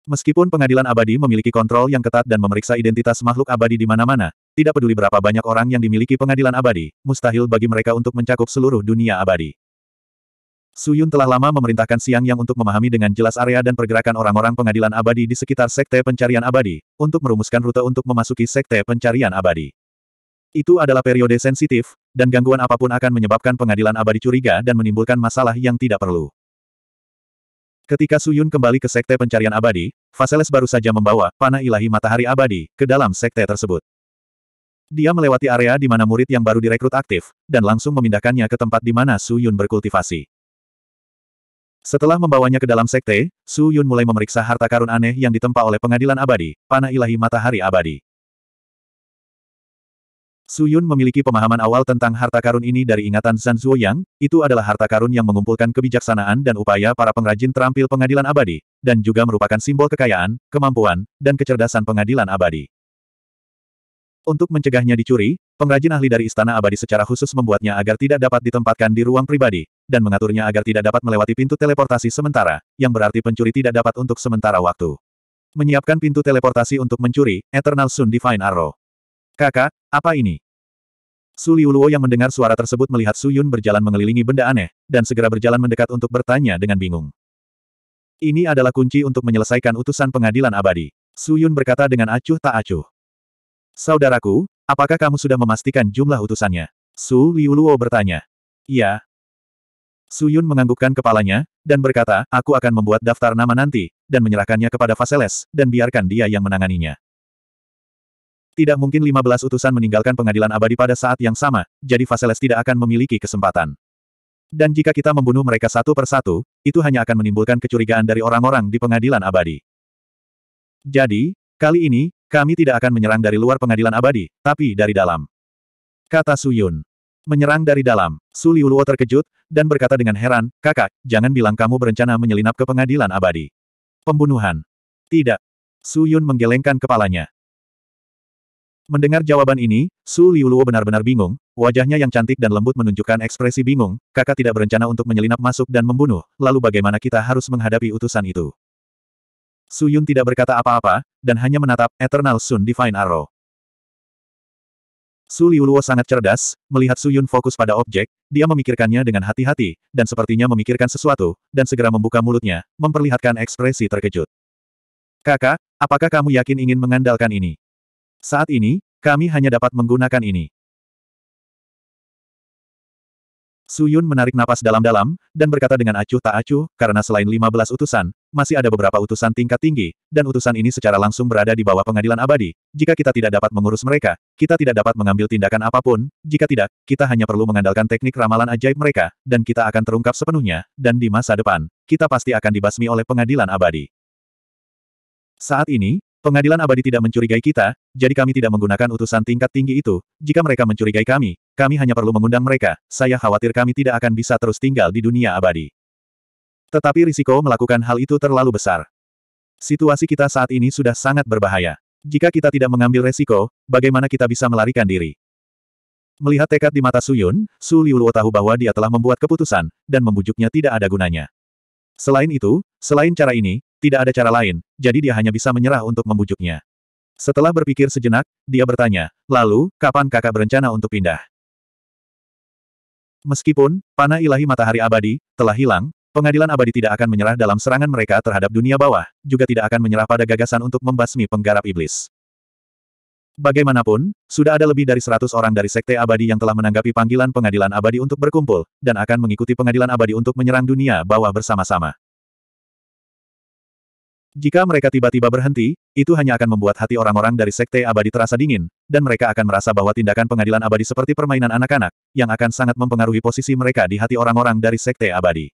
Meskipun pengadilan abadi memiliki kontrol yang ketat dan memeriksa identitas makhluk abadi di mana-mana, tidak peduli berapa banyak orang yang dimiliki pengadilan abadi, mustahil bagi mereka untuk mencakup seluruh dunia abadi. Su Yun telah lama memerintahkan Siang Yang untuk memahami dengan jelas area dan pergerakan orang-orang pengadilan abadi di sekitar Sekte Pencarian Abadi, untuk merumuskan rute untuk memasuki Sekte Pencarian Abadi. Itu adalah periode sensitif, dan gangguan apapun akan menyebabkan pengadilan abadi curiga dan menimbulkan masalah yang tidak perlu. Ketika Suyun kembali ke Sekte Pencarian Abadi, Faseles baru saja membawa panah ilahi matahari abadi ke dalam sekte tersebut. Dia melewati area di mana murid yang baru direkrut aktif, dan langsung memindahkannya ke tempat di mana Su Yun berkultivasi. Setelah membawanya ke dalam sekte, Su Yun mulai memeriksa harta karun aneh yang ditempa oleh pengadilan abadi, panah ilahi matahari abadi. Su Yun memiliki pemahaman awal tentang harta karun ini dari ingatan Zhan Zhuoyang, itu adalah harta karun yang mengumpulkan kebijaksanaan dan upaya para pengrajin terampil pengadilan abadi, dan juga merupakan simbol kekayaan, kemampuan, dan kecerdasan pengadilan abadi. Untuk mencegahnya dicuri, pengrajin ahli dari Istana Abadi secara khusus membuatnya agar tidak dapat ditempatkan di ruang pribadi, dan mengaturnya agar tidak dapat melewati pintu teleportasi sementara, yang berarti pencuri tidak dapat untuk sementara waktu. Menyiapkan pintu teleportasi untuk mencuri, Eternal Sun Divine Arrow. Kakak, apa ini? Su Liuluo yang mendengar suara tersebut melihat Su Yun berjalan mengelilingi benda aneh, dan segera berjalan mendekat untuk bertanya dengan bingung. Ini adalah kunci untuk menyelesaikan utusan pengadilan abadi. Su Yun berkata dengan acuh tak acuh. Saudaraku, apakah kamu sudah memastikan jumlah utusannya? Su Liuluo bertanya. Ya. Su Yun menganggukkan kepalanya, dan berkata, aku akan membuat daftar nama nanti, dan menyerahkannya kepada Faseles dan biarkan dia yang menanganinya. Tidak mungkin 15 utusan meninggalkan pengadilan abadi pada saat yang sama, jadi Vaseles tidak akan memiliki kesempatan. Dan jika kita membunuh mereka satu persatu, itu hanya akan menimbulkan kecurigaan dari orang-orang di pengadilan abadi. Jadi, kali ini, kami tidak akan menyerang dari luar pengadilan abadi, tapi dari dalam. Kata Suyun. Menyerang dari dalam, Su Liuluo terkejut, dan berkata dengan heran, kakak, jangan bilang kamu berencana menyelinap ke pengadilan abadi. Pembunuhan. Tidak. Su Yun menggelengkan kepalanya. Mendengar jawaban ini, Su Liuluo benar-benar bingung, wajahnya yang cantik dan lembut menunjukkan ekspresi bingung, kakak tidak berencana untuk menyelinap masuk dan membunuh, lalu bagaimana kita harus menghadapi utusan itu? Su Yun tidak berkata apa-apa, dan hanya menatap Eternal Sun Divine Arrow. Su Liuluo sangat cerdas, melihat Su Yun fokus pada objek, dia memikirkannya dengan hati-hati, dan sepertinya memikirkan sesuatu, dan segera membuka mulutnya, memperlihatkan ekspresi terkejut. Kakak, apakah kamu yakin ingin mengandalkan ini? Saat ini, kami hanya dapat menggunakan ini. Suyun menarik napas dalam-dalam, dan berkata dengan acuh tak acuh, karena selain 15 utusan, masih ada beberapa utusan tingkat tinggi, dan utusan ini secara langsung berada di bawah pengadilan abadi. Jika kita tidak dapat mengurus mereka, kita tidak dapat mengambil tindakan apapun, jika tidak, kita hanya perlu mengandalkan teknik ramalan ajaib mereka, dan kita akan terungkap sepenuhnya, dan di masa depan, kita pasti akan dibasmi oleh pengadilan abadi. Saat ini, Pengadilan abadi tidak mencurigai kita, jadi kami tidak menggunakan utusan tingkat tinggi itu. Jika mereka mencurigai kami, kami hanya perlu mengundang mereka. Saya khawatir kami tidak akan bisa terus tinggal di dunia abadi. Tetapi risiko melakukan hal itu terlalu besar. Situasi kita saat ini sudah sangat berbahaya. Jika kita tidak mengambil resiko, bagaimana kita bisa melarikan diri? Melihat tekad di mata Suyun, Su Liuluo tahu bahwa dia telah membuat keputusan, dan membujuknya tidak ada gunanya. Selain itu, selain cara ini, tidak ada cara lain, jadi dia hanya bisa menyerah untuk membujuknya. Setelah berpikir sejenak, dia bertanya, lalu, kapan kakak berencana untuk pindah? Meskipun, panah ilahi matahari abadi, telah hilang, pengadilan abadi tidak akan menyerah dalam serangan mereka terhadap dunia bawah, juga tidak akan menyerah pada gagasan untuk membasmi penggarap iblis. Bagaimanapun, sudah ada lebih dari seratus orang dari Sekte Abadi yang telah menanggapi panggilan pengadilan abadi untuk berkumpul, dan akan mengikuti pengadilan abadi untuk menyerang dunia bawah bersama-sama. Jika mereka tiba-tiba berhenti, itu hanya akan membuat hati orang-orang dari Sekte Abadi terasa dingin, dan mereka akan merasa bahwa tindakan pengadilan abadi seperti permainan anak-anak, yang akan sangat mempengaruhi posisi mereka di hati orang-orang dari Sekte Abadi.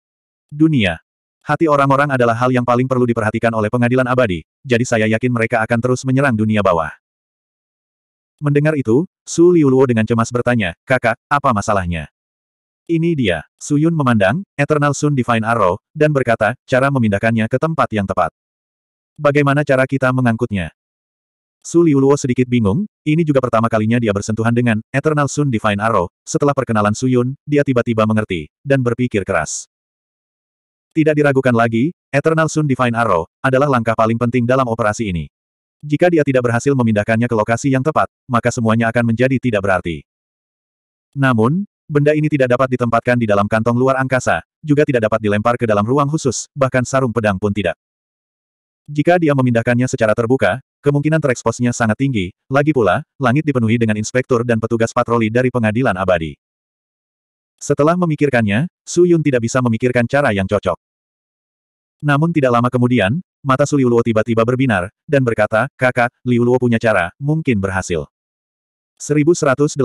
Dunia. Hati orang-orang adalah hal yang paling perlu diperhatikan oleh pengadilan abadi, jadi saya yakin mereka akan terus menyerang dunia bawah. Mendengar itu, Su Liuluo dengan cemas bertanya, kakak, apa masalahnya? Ini dia. Suyun memandang, Eternal Sun Divine Arrow, dan berkata, cara memindahkannya ke tempat yang tepat. Bagaimana cara kita mengangkutnya? Su Luo sedikit bingung, ini juga pertama kalinya dia bersentuhan dengan Eternal Sun Divine Arrow. Setelah perkenalan Su Yun, dia tiba-tiba mengerti, dan berpikir keras. Tidak diragukan lagi, Eternal Sun Divine Arrow adalah langkah paling penting dalam operasi ini. Jika dia tidak berhasil memindahkannya ke lokasi yang tepat, maka semuanya akan menjadi tidak berarti. Namun, benda ini tidak dapat ditempatkan di dalam kantong luar angkasa, juga tidak dapat dilempar ke dalam ruang khusus, bahkan sarung pedang pun tidak. Jika dia memindahkannya secara terbuka, kemungkinan tereksposnya sangat tinggi, lagi pula, langit dipenuhi dengan inspektur dan petugas patroli dari pengadilan abadi. Setelah memikirkannya, Su Yun tidak bisa memikirkan cara yang cocok. Namun tidak lama kemudian, mata Su Liuluo tiba-tiba berbinar, dan berkata, kakak, Liuluo punya cara, mungkin berhasil. 1189.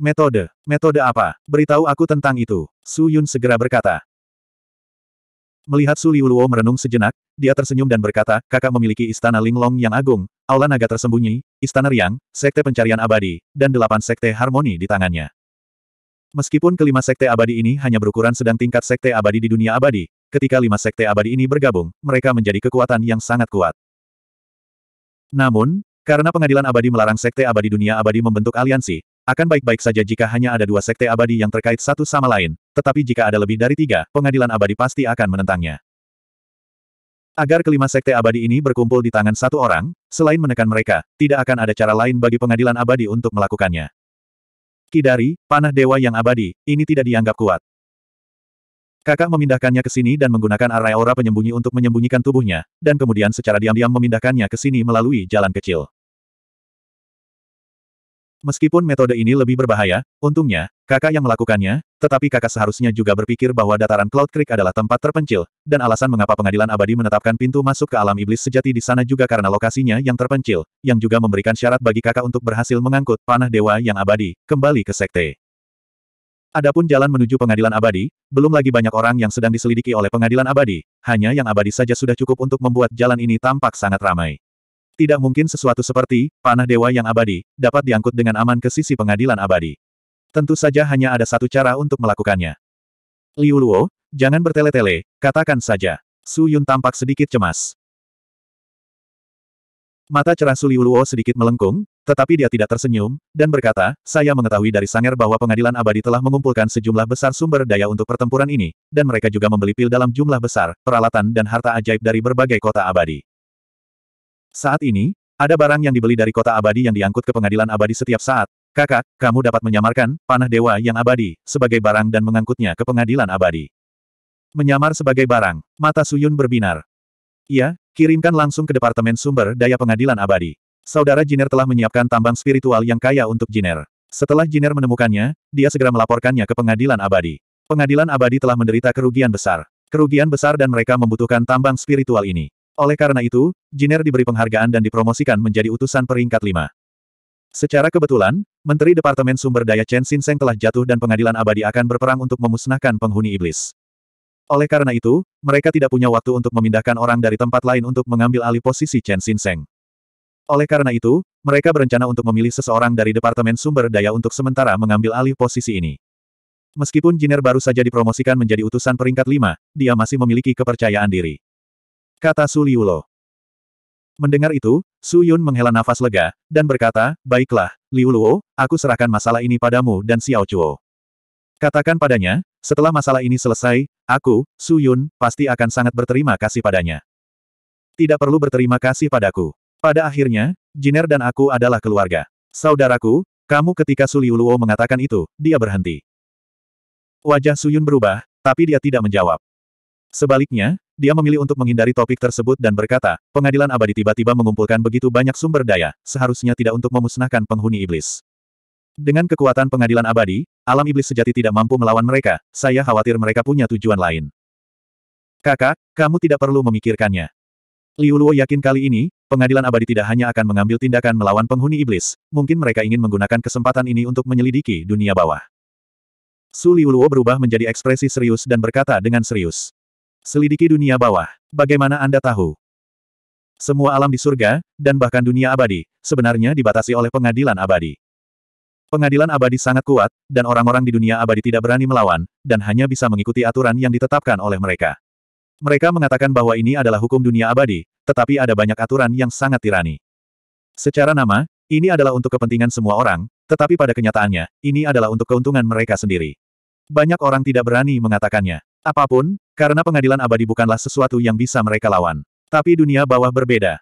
Metode. Metode apa? Beritahu aku tentang itu. Su Yun segera berkata. Melihat Su Liuluo merenung sejenak, dia tersenyum dan berkata, kakak memiliki istana Linglong yang agung, aula naga tersembunyi, istana Riang, sekte pencarian abadi, dan delapan sekte harmoni di tangannya. Meskipun kelima sekte abadi ini hanya berukuran sedang tingkat sekte abadi di dunia abadi, ketika lima sekte abadi ini bergabung, mereka menjadi kekuatan yang sangat kuat. Namun, karena pengadilan abadi melarang sekte abadi dunia abadi membentuk aliansi, akan baik-baik saja jika hanya ada dua sekte abadi yang terkait satu sama lain, tetapi jika ada lebih dari tiga, pengadilan abadi pasti akan menentangnya. Agar kelima sekte abadi ini berkumpul di tangan satu orang, selain menekan mereka, tidak akan ada cara lain bagi pengadilan abadi untuk melakukannya. Kidari, panah dewa yang abadi, ini tidak dianggap kuat. Kakak memindahkannya ke sini dan menggunakan arai aura penyembunyi untuk menyembunyikan tubuhnya, dan kemudian secara diam-diam memindahkannya ke sini melalui jalan kecil. Meskipun metode ini lebih berbahaya, untungnya, kakak yang melakukannya, tetapi kakak seharusnya juga berpikir bahwa dataran Cloud Creek adalah tempat terpencil, dan alasan mengapa pengadilan abadi menetapkan pintu masuk ke alam iblis sejati di sana juga karena lokasinya yang terpencil, yang juga memberikan syarat bagi kakak untuk berhasil mengangkut panah dewa yang abadi, kembali ke sekte. Adapun jalan menuju pengadilan abadi, belum lagi banyak orang yang sedang diselidiki oleh pengadilan abadi, hanya yang abadi saja sudah cukup untuk membuat jalan ini tampak sangat ramai. Tidak mungkin sesuatu seperti, panah dewa yang abadi, dapat diangkut dengan aman ke sisi pengadilan abadi. Tentu saja hanya ada satu cara untuk melakukannya. Liu Luo, jangan bertele-tele, katakan saja. Su Yun tampak sedikit cemas. Mata cerah Su Liu Luo sedikit melengkung, tetapi dia tidak tersenyum, dan berkata, saya mengetahui dari Sanger bahwa pengadilan abadi telah mengumpulkan sejumlah besar sumber daya untuk pertempuran ini, dan mereka juga membeli pil dalam jumlah besar, peralatan dan harta ajaib dari berbagai kota abadi. Saat ini, ada barang yang dibeli dari kota abadi yang diangkut ke pengadilan abadi setiap saat. Kakak, kamu dapat menyamarkan panah dewa yang abadi sebagai barang dan mengangkutnya ke pengadilan abadi. Menyamar sebagai barang, mata Suyun berbinar. Iya, kirimkan langsung ke Departemen Sumber Daya Pengadilan Abadi. Saudara Jiner telah menyiapkan tambang spiritual yang kaya untuk Jiner. Setelah Jiner menemukannya, dia segera melaporkannya ke pengadilan abadi. Pengadilan abadi telah menderita kerugian besar. Kerugian besar dan mereka membutuhkan tambang spiritual ini. Oleh karena itu, Jiner diberi penghargaan dan dipromosikan menjadi utusan peringkat lima. Secara kebetulan, Menteri Departemen Sumber Daya Chen Shinseng telah jatuh dan pengadilan abadi akan berperang untuk memusnahkan penghuni iblis. Oleh karena itu, mereka tidak punya waktu untuk memindahkan orang dari tempat lain untuk mengambil alih posisi Chen Shinseng. Oleh karena itu, mereka berencana untuk memilih seseorang dari Departemen Sumber Daya untuk sementara mengambil alih posisi ini. Meskipun Jiner baru saja dipromosikan menjadi utusan peringkat lima, dia masih memiliki kepercayaan diri kata Su Liulo. Mendengar itu, Su Yun menghela nafas lega, dan berkata, Baiklah, Liu aku serahkan masalah ini padamu dan Xiao Chuo. Katakan padanya, setelah masalah ini selesai, aku, Su Yun, pasti akan sangat berterima kasih padanya. Tidak perlu berterima kasih padaku. Pada akhirnya, Jiner dan aku adalah keluarga. Saudaraku, kamu ketika Su Liu mengatakan itu, dia berhenti. Wajah Su Yun berubah, tapi dia tidak menjawab. Sebaliknya, dia memilih untuk menghindari topik tersebut dan berkata, pengadilan abadi tiba-tiba mengumpulkan begitu banyak sumber daya, seharusnya tidak untuk memusnahkan penghuni iblis. Dengan kekuatan pengadilan abadi, alam iblis sejati tidak mampu melawan mereka, saya khawatir mereka punya tujuan lain. Kakak, kamu tidak perlu memikirkannya. Liu Luo yakin kali ini, pengadilan abadi tidak hanya akan mengambil tindakan melawan penghuni iblis, mungkin mereka ingin menggunakan kesempatan ini untuk menyelidiki dunia bawah. Su Liu Luo berubah menjadi ekspresi serius dan berkata dengan serius. Selidiki dunia bawah. Bagaimana Anda tahu? Semua alam di surga, dan bahkan dunia abadi, sebenarnya dibatasi oleh pengadilan abadi. Pengadilan abadi sangat kuat, dan orang-orang di dunia abadi tidak berani melawan, dan hanya bisa mengikuti aturan yang ditetapkan oleh mereka. Mereka mengatakan bahwa ini adalah hukum dunia abadi, tetapi ada banyak aturan yang sangat tirani. Secara nama, ini adalah untuk kepentingan semua orang, tetapi pada kenyataannya, ini adalah untuk keuntungan mereka sendiri. Banyak orang tidak berani mengatakannya. Apapun, karena pengadilan abadi bukanlah sesuatu yang bisa mereka lawan. Tapi dunia bawah berbeda.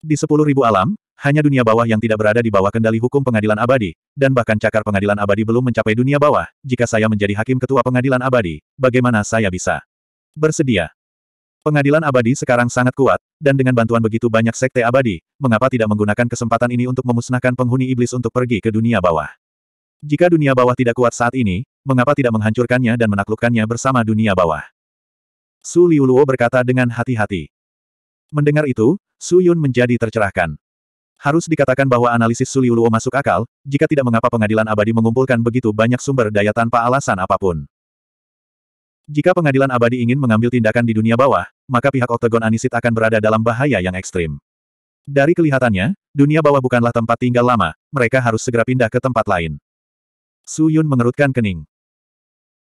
Di sepuluh ribu alam, hanya dunia bawah yang tidak berada di bawah kendali hukum pengadilan abadi, dan bahkan cakar pengadilan abadi belum mencapai dunia bawah. Jika saya menjadi hakim ketua pengadilan abadi, bagaimana saya bisa bersedia? Pengadilan abadi sekarang sangat kuat, dan dengan bantuan begitu banyak sekte abadi, mengapa tidak menggunakan kesempatan ini untuk memusnahkan penghuni iblis untuk pergi ke dunia bawah? Jika dunia bawah tidak kuat saat ini, mengapa tidak menghancurkannya dan menaklukkannya bersama dunia bawah? Su Liuluo berkata dengan hati-hati. Mendengar itu, Su Yun menjadi tercerahkan. Harus dikatakan bahwa analisis Su Liuluo masuk akal, jika tidak mengapa pengadilan abadi mengumpulkan begitu banyak sumber daya tanpa alasan apapun. Jika pengadilan abadi ingin mengambil tindakan di dunia bawah, maka pihak Oktagon Anisit akan berada dalam bahaya yang ekstrim. Dari kelihatannya, dunia bawah bukanlah tempat tinggal lama, mereka harus segera pindah ke tempat lain. Su Yun mengerutkan kening.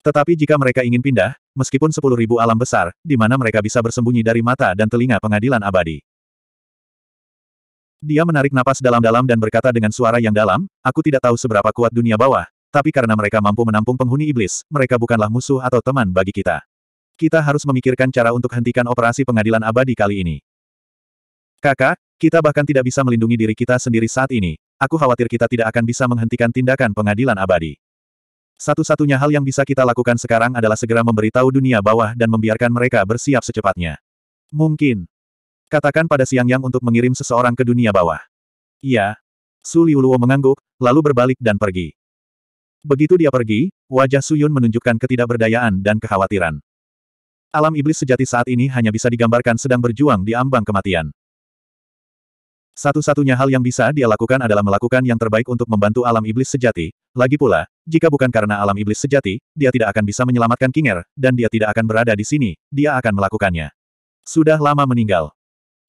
Tetapi jika mereka ingin pindah, meskipun sepuluh ribu alam besar, di mana mereka bisa bersembunyi dari mata dan telinga pengadilan abadi. Dia menarik napas dalam-dalam dan berkata dengan suara yang dalam, aku tidak tahu seberapa kuat dunia bawah, tapi karena mereka mampu menampung penghuni iblis, mereka bukanlah musuh atau teman bagi kita. Kita harus memikirkan cara untuk hentikan operasi pengadilan abadi kali ini. Kakak, kita bahkan tidak bisa melindungi diri kita sendiri saat ini. Aku khawatir kita tidak akan bisa menghentikan tindakan pengadilan abadi. Satu-satunya hal yang bisa kita lakukan sekarang adalah segera memberitahu dunia bawah dan membiarkan mereka bersiap secepatnya. Mungkin. Katakan pada Siang Yang untuk mengirim seseorang ke dunia bawah. Iya. Su Liuluo mengangguk, lalu berbalik dan pergi. Begitu dia pergi, wajah Su Yun menunjukkan ketidakberdayaan dan kekhawatiran. Alam iblis sejati saat ini hanya bisa digambarkan sedang berjuang di ambang kematian. Satu-satunya hal yang bisa dia lakukan adalah melakukan yang terbaik untuk membantu alam iblis sejati. Lagi pula, jika bukan karena alam iblis sejati, dia tidak akan bisa menyelamatkan Kinger, dan dia tidak akan berada di sini, dia akan melakukannya. Sudah lama meninggal.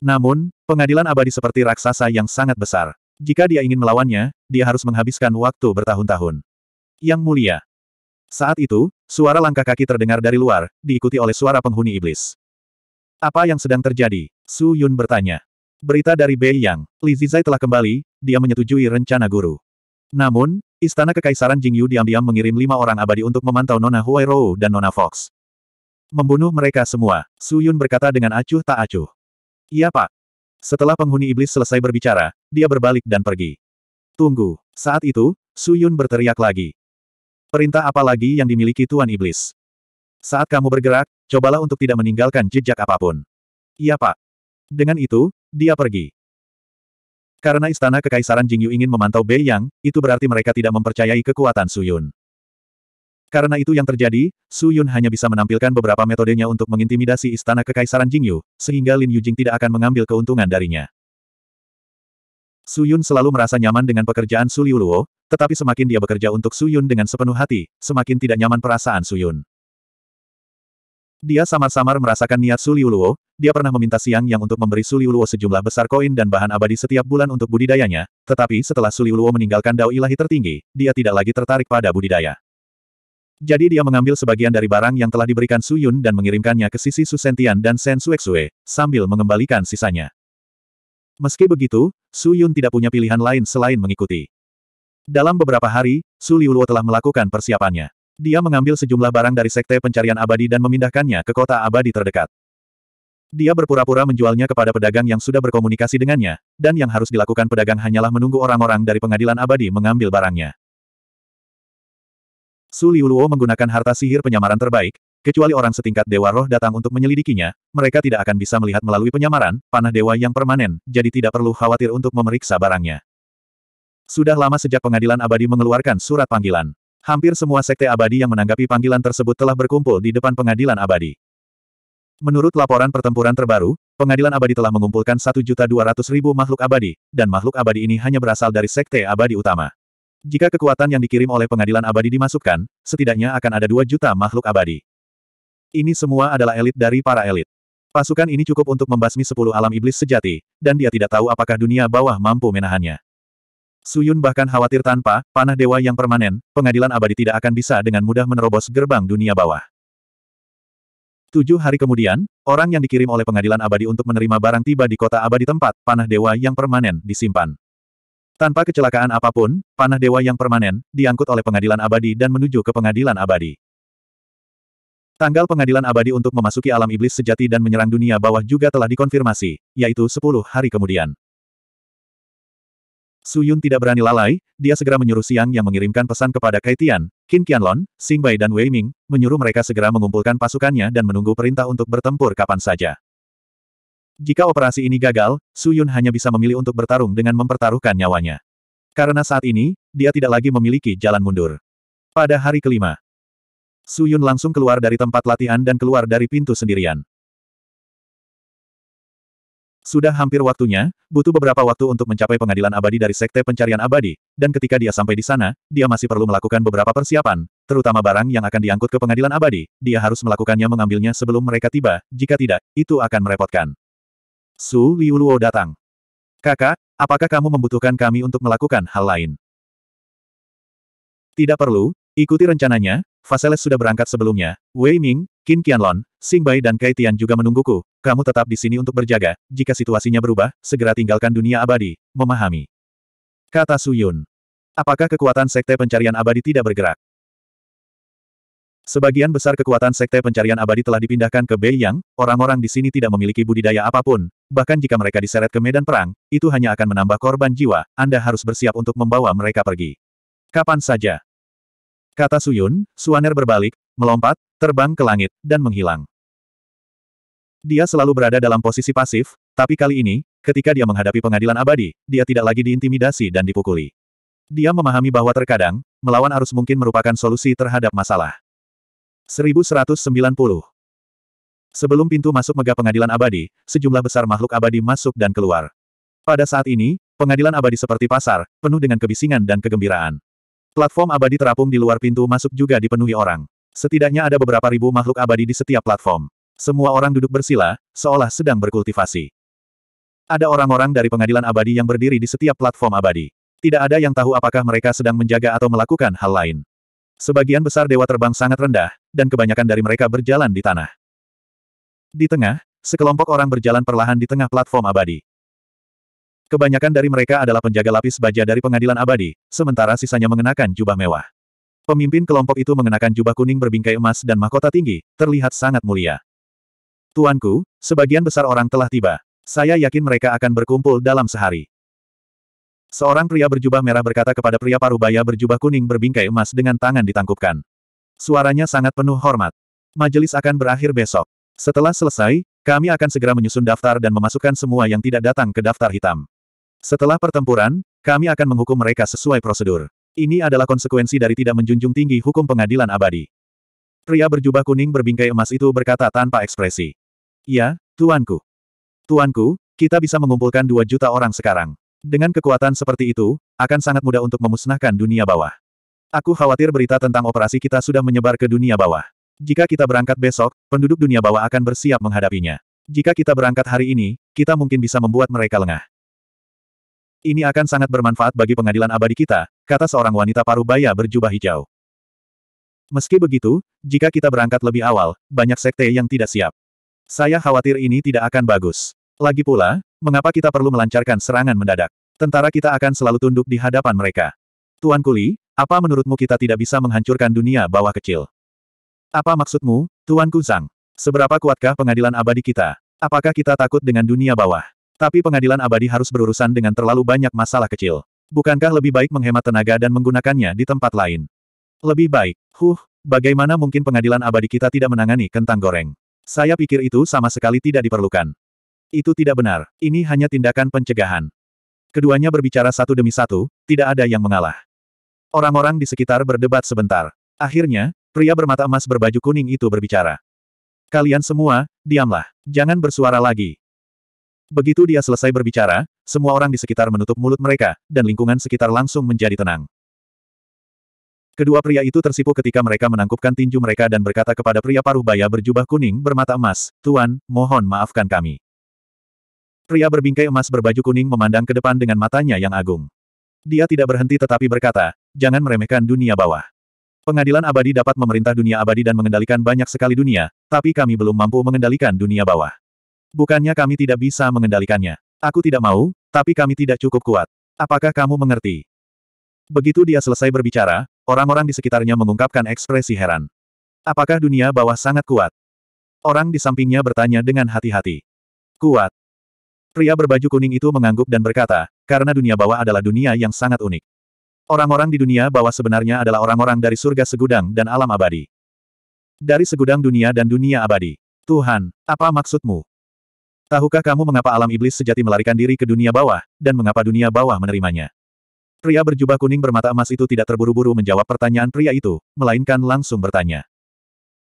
Namun, pengadilan abadi seperti raksasa yang sangat besar. Jika dia ingin melawannya, dia harus menghabiskan waktu bertahun-tahun. Yang mulia. Saat itu, suara langkah kaki terdengar dari luar, diikuti oleh suara penghuni iblis. Apa yang sedang terjadi? Su Yun bertanya. Berita dari Bei Yang, Li Zizai telah kembali, dia menyetujui rencana guru. Namun, Istana Kekaisaran Jingyu diam-diam mengirim lima orang abadi untuk memantau Nona Huairou dan Nona Fox. Membunuh mereka semua, Su Yun berkata dengan acuh tak acuh. Iya pak. Setelah penghuni iblis selesai berbicara, dia berbalik dan pergi. Tunggu, saat itu, Su Yun berteriak lagi. Perintah apa lagi yang dimiliki Tuan Iblis? Saat kamu bergerak, cobalah untuk tidak meninggalkan jejak apapun. Iya pak. Dengan itu, dia pergi. Karena istana kekaisaran Jingyu ingin memantau Bei Yang, itu berarti mereka tidak mempercayai kekuatan Su Yun. Karena itu yang terjadi, Su Yun hanya bisa menampilkan beberapa metodenya untuk mengintimidasi istana kekaisaran Jingyu, sehingga Lin Yujing tidak akan mengambil keuntungan darinya. Su Yun selalu merasa nyaman dengan pekerjaan Su Liuluo, tetapi semakin dia bekerja untuk Su Yun dengan sepenuh hati, semakin tidak nyaman perasaan Su Yun. Dia samar-samar merasakan niat Suliuluo, dia pernah meminta Siang Yang untuk memberi Suliuluo sejumlah besar koin dan bahan abadi setiap bulan untuk budidayanya, tetapi setelah Suliuluo meninggalkan dao ilahi tertinggi, dia tidak lagi tertarik pada budidaya. Jadi dia mengambil sebagian dari barang yang telah diberikan Su Yun dan mengirimkannya ke sisi Susentian dan Sen Suexue, sambil mengembalikan sisanya. Meski begitu, Su Yun tidak punya pilihan lain selain mengikuti. Dalam beberapa hari, Su Liuluo telah melakukan persiapannya. Dia mengambil sejumlah barang dari Sekte Pencarian Abadi dan memindahkannya ke kota abadi terdekat. Dia berpura-pura menjualnya kepada pedagang yang sudah berkomunikasi dengannya, dan yang harus dilakukan pedagang hanyalah menunggu orang-orang dari pengadilan abadi mengambil barangnya. Su Liuluo menggunakan harta sihir penyamaran terbaik, kecuali orang setingkat Dewa Roh datang untuk menyelidikinya, mereka tidak akan bisa melihat melalui penyamaran, panah dewa yang permanen, jadi tidak perlu khawatir untuk memeriksa barangnya. Sudah lama sejak pengadilan abadi mengeluarkan surat panggilan. Hampir semua sekte abadi yang menanggapi panggilan tersebut telah berkumpul di depan pengadilan abadi. Menurut laporan pertempuran terbaru, pengadilan abadi telah mengumpulkan 1.200.000 makhluk abadi, dan makhluk abadi ini hanya berasal dari sekte abadi utama. Jika kekuatan yang dikirim oleh pengadilan abadi dimasukkan, setidaknya akan ada 2 juta makhluk abadi. Ini semua adalah elit dari para elit. Pasukan ini cukup untuk membasmi 10 alam iblis sejati, dan dia tidak tahu apakah dunia bawah mampu menahannya. Suyun bahkan khawatir tanpa panah dewa yang permanen, pengadilan abadi tidak akan bisa dengan mudah menerobos gerbang dunia bawah. Tujuh hari kemudian, orang yang dikirim oleh pengadilan abadi untuk menerima barang tiba di kota abadi tempat panah dewa yang permanen disimpan. Tanpa kecelakaan apapun, panah dewa yang permanen diangkut oleh pengadilan abadi dan menuju ke pengadilan abadi. Tanggal pengadilan abadi untuk memasuki alam iblis sejati dan menyerang dunia bawah juga telah dikonfirmasi, yaitu sepuluh hari kemudian. Su Yun tidak berani lalai, dia segera menyuruh Siang yang mengirimkan pesan kepada Kaitian, Qin Qianlon, Bai dan Wei Ming, menyuruh mereka segera mengumpulkan pasukannya dan menunggu perintah untuk bertempur kapan saja. Jika operasi ini gagal, Su Yun hanya bisa memilih untuk bertarung dengan mempertaruhkan nyawanya. Karena saat ini, dia tidak lagi memiliki jalan mundur. Pada hari kelima, Su Yun langsung keluar dari tempat latihan dan keluar dari pintu sendirian. Sudah hampir waktunya, butuh beberapa waktu untuk mencapai pengadilan abadi dari Sekte Pencarian Abadi, dan ketika dia sampai di sana, dia masih perlu melakukan beberapa persiapan, terutama barang yang akan diangkut ke pengadilan abadi, dia harus melakukannya mengambilnya sebelum mereka tiba, jika tidak, itu akan merepotkan. Su Liuluo datang. Kakak, apakah kamu membutuhkan kami untuk melakukan hal lain? Tidak perlu, ikuti rencananya, Faseles sudah berangkat sebelumnya, Wei Ming, Qin Qianlon, Xing Bai dan Kai Tian juga menungguku, kamu tetap di sini untuk berjaga, jika situasinya berubah, segera tinggalkan dunia abadi, memahami. Kata Su Yun. Apakah kekuatan sekte pencarian abadi tidak bergerak? Sebagian besar kekuatan sekte pencarian abadi telah dipindahkan ke Bei Yang. orang-orang di sini tidak memiliki budidaya apapun, bahkan jika mereka diseret ke medan perang, itu hanya akan menambah korban jiwa, Anda harus bersiap untuk membawa mereka pergi. Kapan saja. Kata Suyun, Suaner berbalik, melompat, terbang ke langit, dan menghilang. Dia selalu berada dalam posisi pasif, tapi kali ini, ketika dia menghadapi pengadilan abadi, dia tidak lagi diintimidasi dan dipukuli. Dia memahami bahwa terkadang, melawan arus mungkin merupakan solusi terhadap masalah. 1190 Sebelum pintu masuk megah pengadilan abadi, sejumlah besar makhluk abadi masuk dan keluar. Pada saat ini, pengadilan abadi seperti pasar, penuh dengan kebisingan dan kegembiraan. Platform abadi terapung di luar pintu masuk juga dipenuhi orang. Setidaknya ada beberapa ribu makhluk abadi di setiap platform. Semua orang duduk bersila, seolah sedang berkultivasi. Ada orang-orang dari pengadilan abadi yang berdiri di setiap platform abadi. Tidak ada yang tahu apakah mereka sedang menjaga atau melakukan hal lain. Sebagian besar dewa terbang sangat rendah, dan kebanyakan dari mereka berjalan di tanah. Di tengah, sekelompok orang berjalan perlahan di tengah platform abadi. Kebanyakan dari mereka adalah penjaga lapis baja dari pengadilan abadi, sementara sisanya mengenakan jubah mewah. Pemimpin kelompok itu mengenakan jubah kuning berbingkai emas dan mahkota tinggi, terlihat sangat mulia. Tuanku, sebagian besar orang telah tiba. Saya yakin mereka akan berkumpul dalam sehari. Seorang pria berjubah merah berkata kepada pria parubaya berjubah kuning berbingkai emas dengan tangan ditangkupkan. Suaranya sangat penuh hormat. Majelis akan berakhir besok. Setelah selesai, kami akan segera menyusun daftar dan memasukkan semua yang tidak datang ke daftar hitam. Setelah pertempuran, kami akan menghukum mereka sesuai prosedur. Ini adalah konsekuensi dari tidak menjunjung tinggi hukum pengadilan abadi. Pria berjubah kuning berbingkai emas itu berkata tanpa ekspresi. Ya, tuanku. Tuanku, kita bisa mengumpulkan dua juta orang sekarang. Dengan kekuatan seperti itu, akan sangat mudah untuk memusnahkan dunia bawah. Aku khawatir berita tentang operasi kita sudah menyebar ke dunia bawah. Jika kita berangkat besok, penduduk dunia bawah akan bersiap menghadapinya. Jika kita berangkat hari ini, kita mungkin bisa membuat mereka lengah. Ini akan sangat bermanfaat bagi pengadilan abadi kita, kata seorang wanita paruh baya berjubah hijau. Meski begitu, jika kita berangkat lebih awal, banyak sekte yang tidak siap. Saya khawatir ini tidak akan bagus. Lagi pula, mengapa kita perlu melancarkan serangan mendadak? Tentara kita akan selalu tunduk di hadapan mereka. Tuan Kuli, apa menurutmu kita tidak bisa menghancurkan dunia bawah kecil? Apa maksudmu, Tuan Kuzang? Seberapa kuatkah pengadilan abadi kita? Apakah kita takut dengan dunia bawah? Tapi pengadilan abadi harus berurusan dengan terlalu banyak masalah kecil. Bukankah lebih baik menghemat tenaga dan menggunakannya di tempat lain? Lebih baik. Huh, bagaimana mungkin pengadilan abadi kita tidak menangani kentang goreng? Saya pikir itu sama sekali tidak diperlukan. Itu tidak benar. Ini hanya tindakan pencegahan. Keduanya berbicara satu demi satu, tidak ada yang mengalah. Orang-orang di sekitar berdebat sebentar. Akhirnya, pria bermata emas berbaju kuning itu berbicara. Kalian semua, diamlah. Jangan bersuara lagi. Begitu dia selesai berbicara, semua orang di sekitar menutup mulut mereka, dan lingkungan sekitar langsung menjadi tenang. Kedua pria itu tersipu ketika mereka menangkupkan tinju mereka dan berkata kepada pria paruh baya berjubah kuning bermata emas, Tuan, mohon maafkan kami. Pria berbingkai emas berbaju kuning memandang ke depan dengan matanya yang agung. Dia tidak berhenti tetapi berkata, jangan meremehkan dunia bawah. Pengadilan abadi dapat memerintah dunia abadi dan mengendalikan banyak sekali dunia, tapi kami belum mampu mengendalikan dunia bawah. Bukannya kami tidak bisa mengendalikannya. Aku tidak mau, tapi kami tidak cukup kuat. Apakah kamu mengerti? Begitu dia selesai berbicara, orang-orang di sekitarnya mengungkapkan ekspresi heran. Apakah dunia bawah sangat kuat? Orang di sampingnya bertanya dengan hati-hati. Kuat. Pria berbaju kuning itu mengangguk dan berkata, karena dunia bawah adalah dunia yang sangat unik. Orang-orang di dunia bawah sebenarnya adalah orang-orang dari surga segudang dan alam abadi. Dari segudang dunia dan dunia abadi. Tuhan, apa maksudmu? Tahukah kamu mengapa alam iblis sejati melarikan diri ke dunia bawah, dan mengapa dunia bawah menerimanya? Pria berjubah kuning bermata emas itu tidak terburu-buru menjawab pertanyaan pria itu, melainkan langsung bertanya.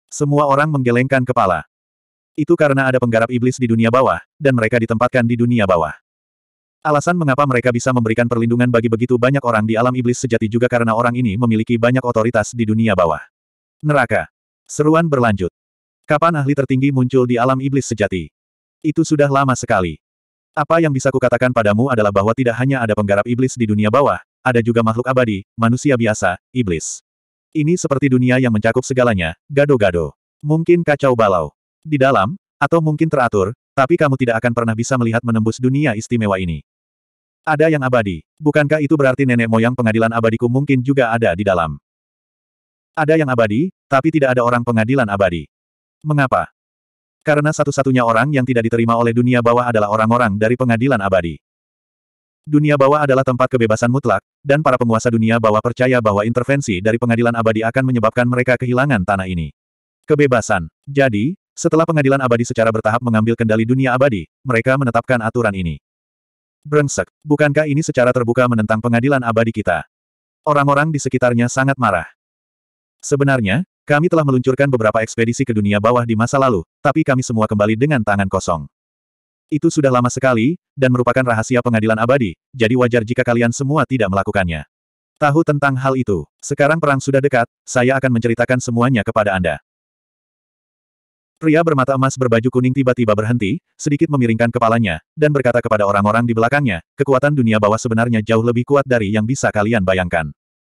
Semua orang menggelengkan kepala. Itu karena ada penggarap iblis di dunia bawah, dan mereka ditempatkan di dunia bawah. Alasan mengapa mereka bisa memberikan perlindungan bagi begitu banyak orang di alam iblis sejati juga karena orang ini memiliki banyak otoritas di dunia bawah. Neraka. Seruan berlanjut. Kapan ahli tertinggi muncul di alam iblis sejati? Itu sudah lama sekali. Apa yang bisa kukatakan padamu adalah bahwa tidak hanya ada penggarap iblis di dunia bawah, ada juga makhluk abadi, manusia biasa, iblis. Ini seperti dunia yang mencakup segalanya, gado-gado. Mungkin kacau balau. Di dalam, atau mungkin teratur, tapi kamu tidak akan pernah bisa melihat menembus dunia istimewa ini. Ada yang abadi. Bukankah itu berarti nenek moyang pengadilan abadiku mungkin juga ada di dalam? Ada yang abadi, tapi tidak ada orang pengadilan abadi. Mengapa? Karena satu-satunya orang yang tidak diterima oleh dunia bawah adalah orang-orang dari pengadilan abadi. Dunia bawah adalah tempat kebebasan mutlak, dan para penguasa dunia bawah percaya bahwa intervensi dari pengadilan abadi akan menyebabkan mereka kehilangan tanah ini. Kebebasan. Jadi, setelah pengadilan abadi secara bertahap mengambil kendali dunia abadi, mereka menetapkan aturan ini. Brengsek, bukankah ini secara terbuka menentang pengadilan abadi kita? Orang-orang di sekitarnya sangat marah. Sebenarnya, kami telah meluncurkan beberapa ekspedisi ke dunia bawah di masa lalu, tapi kami semua kembali dengan tangan kosong. Itu sudah lama sekali, dan merupakan rahasia pengadilan abadi, jadi wajar jika kalian semua tidak melakukannya. Tahu tentang hal itu. Sekarang perang sudah dekat, saya akan menceritakan semuanya kepada Anda. Pria bermata emas berbaju kuning tiba-tiba berhenti, sedikit memiringkan kepalanya, dan berkata kepada orang-orang di belakangnya, kekuatan dunia bawah sebenarnya jauh lebih kuat dari yang bisa kalian bayangkan.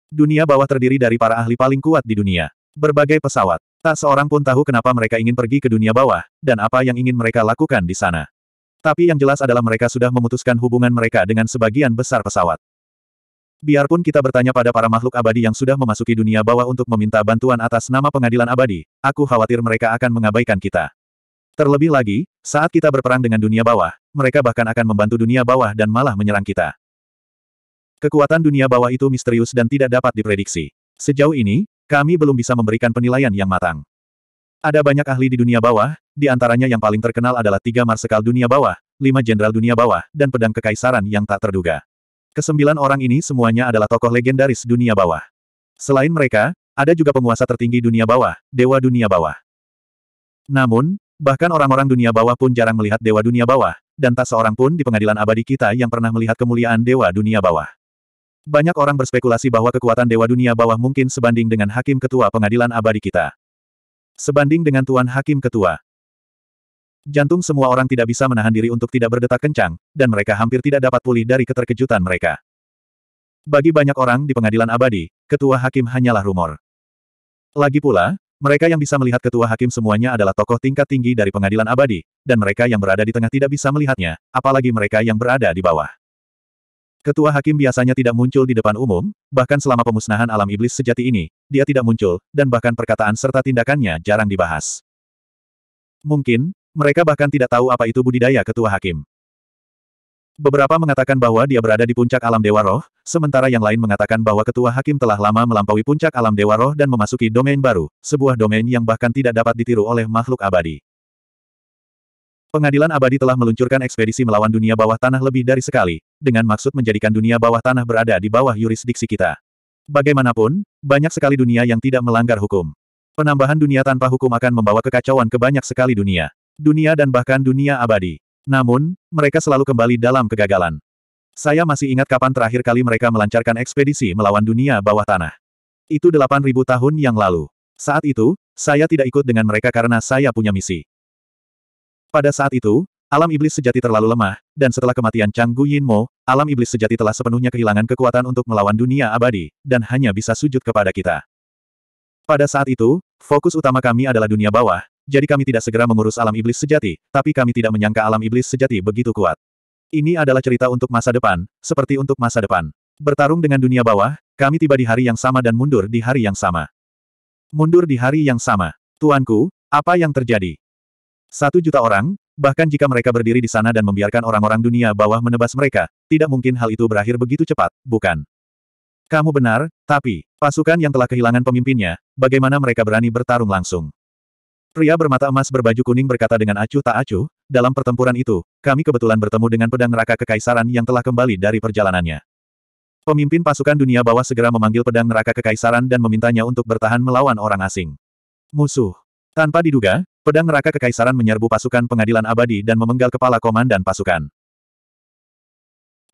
Dunia bawah terdiri dari para ahli paling kuat di dunia. Berbagai pesawat, Tak seorang pun tahu kenapa mereka ingin pergi ke dunia bawah, dan apa yang ingin mereka lakukan di sana. Tapi yang jelas adalah mereka sudah memutuskan hubungan mereka dengan sebagian besar pesawat. Biarpun kita bertanya pada para makhluk abadi yang sudah memasuki dunia bawah untuk meminta bantuan atas nama pengadilan abadi, aku khawatir mereka akan mengabaikan kita. Terlebih lagi, saat kita berperang dengan dunia bawah, mereka bahkan akan membantu dunia bawah dan malah menyerang kita. Kekuatan dunia bawah itu misterius dan tidak dapat diprediksi. Sejauh ini, kami belum bisa memberikan penilaian yang matang. Ada banyak ahli di dunia bawah, di antaranya yang paling terkenal adalah tiga marsekal dunia bawah, lima jenderal dunia bawah, dan pedang kekaisaran yang tak terduga. Kesembilan orang ini semuanya adalah tokoh legendaris dunia bawah. Selain mereka, ada juga penguasa tertinggi dunia bawah, dewa dunia bawah. Namun, bahkan orang-orang dunia bawah pun jarang melihat dewa dunia bawah, dan tak seorang pun di pengadilan abadi kita yang pernah melihat kemuliaan dewa dunia bawah. Banyak orang berspekulasi bahwa kekuatan Dewa Dunia Bawah mungkin sebanding dengan Hakim Ketua Pengadilan Abadi kita. Sebanding dengan Tuan Hakim Ketua. Jantung semua orang tidak bisa menahan diri untuk tidak berdetak kencang, dan mereka hampir tidak dapat pulih dari keterkejutan mereka. Bagi banyak orang di pengadilan abadi, ketua hakim hanyalah rumor. Lagi pula, mereka yang bisa melihat ketua hakim semuanya adalah tokoh tingkat tinggi dari pengadilan abadi, dan mereka yang berada di tengah tidak bisa melihatnya, apalagi mereka yang berada di bawah. Ketua hakim biasanya tidak muncul di depan umum, bahkan selama pemusnahan alam iblis sejati ini, dia tidak muncul, dan bahkan perkataan serta tindakannya jarang dibahas. Mungkin, mereka bahkan tidak tahu apa itu budidaya ketua hakim. Beberapa mengatakan bahwa dia berada di puncak alam Dewa Roh, sementara yang lain mengatakan bahwa ketua hakim telah lama melampaui puncak alam Dewa Roh dan memasuki domain baru, sebuah domain yang bahkan tidak dapat ditiru oleh makhluk abadi. Pengadilan abadi telah meluncurkan ekspedisi melawan dunia bawah tanah lebih dari sekali, dengan maksud menjadikan dunia bawah tanah berada di bawah yurisdiksi kita. Bagaimanapun, banyak sekali dunia yang tidak melanggar hukum. Penambahan dunia tanpa hukum akan membawa kekacauan ke banyak sekali dunia. Dunia dan bahkan dunia abadi. Namun, mereka selalu kembali dalam kegagalan. Saya masih ingat kapan terakhir kali mereka melancarkan ekspedisi melawan dunia bawah tanah. Itu 8000 tahun yang lalu. Saat itu, saya tidak ikut dengan mereka karena saya punya misi. Pada saat itu, alam iblis sejati terlalu lemah, dan setelah kematian Chang Gu Yin Mo, alam iblis sejati telah sepenuhnya kehilangan kekuatan untuk melawan dunia abadi, dan hanya bisa sujud kepada kita. Pada saat itu, fokus utama kami adalah dunia bawah, jadi kami tidak segera mengurus alam iblis sejati, tapi kami tidak menyangka alam iblis sejati begitu kuat. Ini adalah cerita untuk masa depan, seperti untuk masa depan. Bertarung dengan dunia bawah, kami tiba di hari yang sama dan mundur di hari yang sama. Mundur di hari yang sama. Tuanku, apa yang terjadi? Satu juta orang, bahkan jika mereka berdiri di sana dan membiarkan orang-orang dunia bawah menebas mereka, tidak mungkin hal itu berakhir begitu cepat, bukan? Kamu benar, tapi, pasukan yang telah kehilangan pemimpinnya, bagaimana mereka berani bertarung langsung? Pria bermata emas berbaju kuning berkata dengan acuh tak acuh, dalam pertempuran itu, kami kebetulan bertemu dengan pedang neraka kekaisaran yang telah kembali dari perjalanannya. Pemimpin pasukan dunia bawah segera memanggil pedang neraka kekaisaran dan memintanya untuk bertahan melawan orang asing. Musuh. Tanpa diduga, Pedang neraka kekaisaran menyerbu pasukan pengadilan abadi dan memenggal kepala komandan pasukan.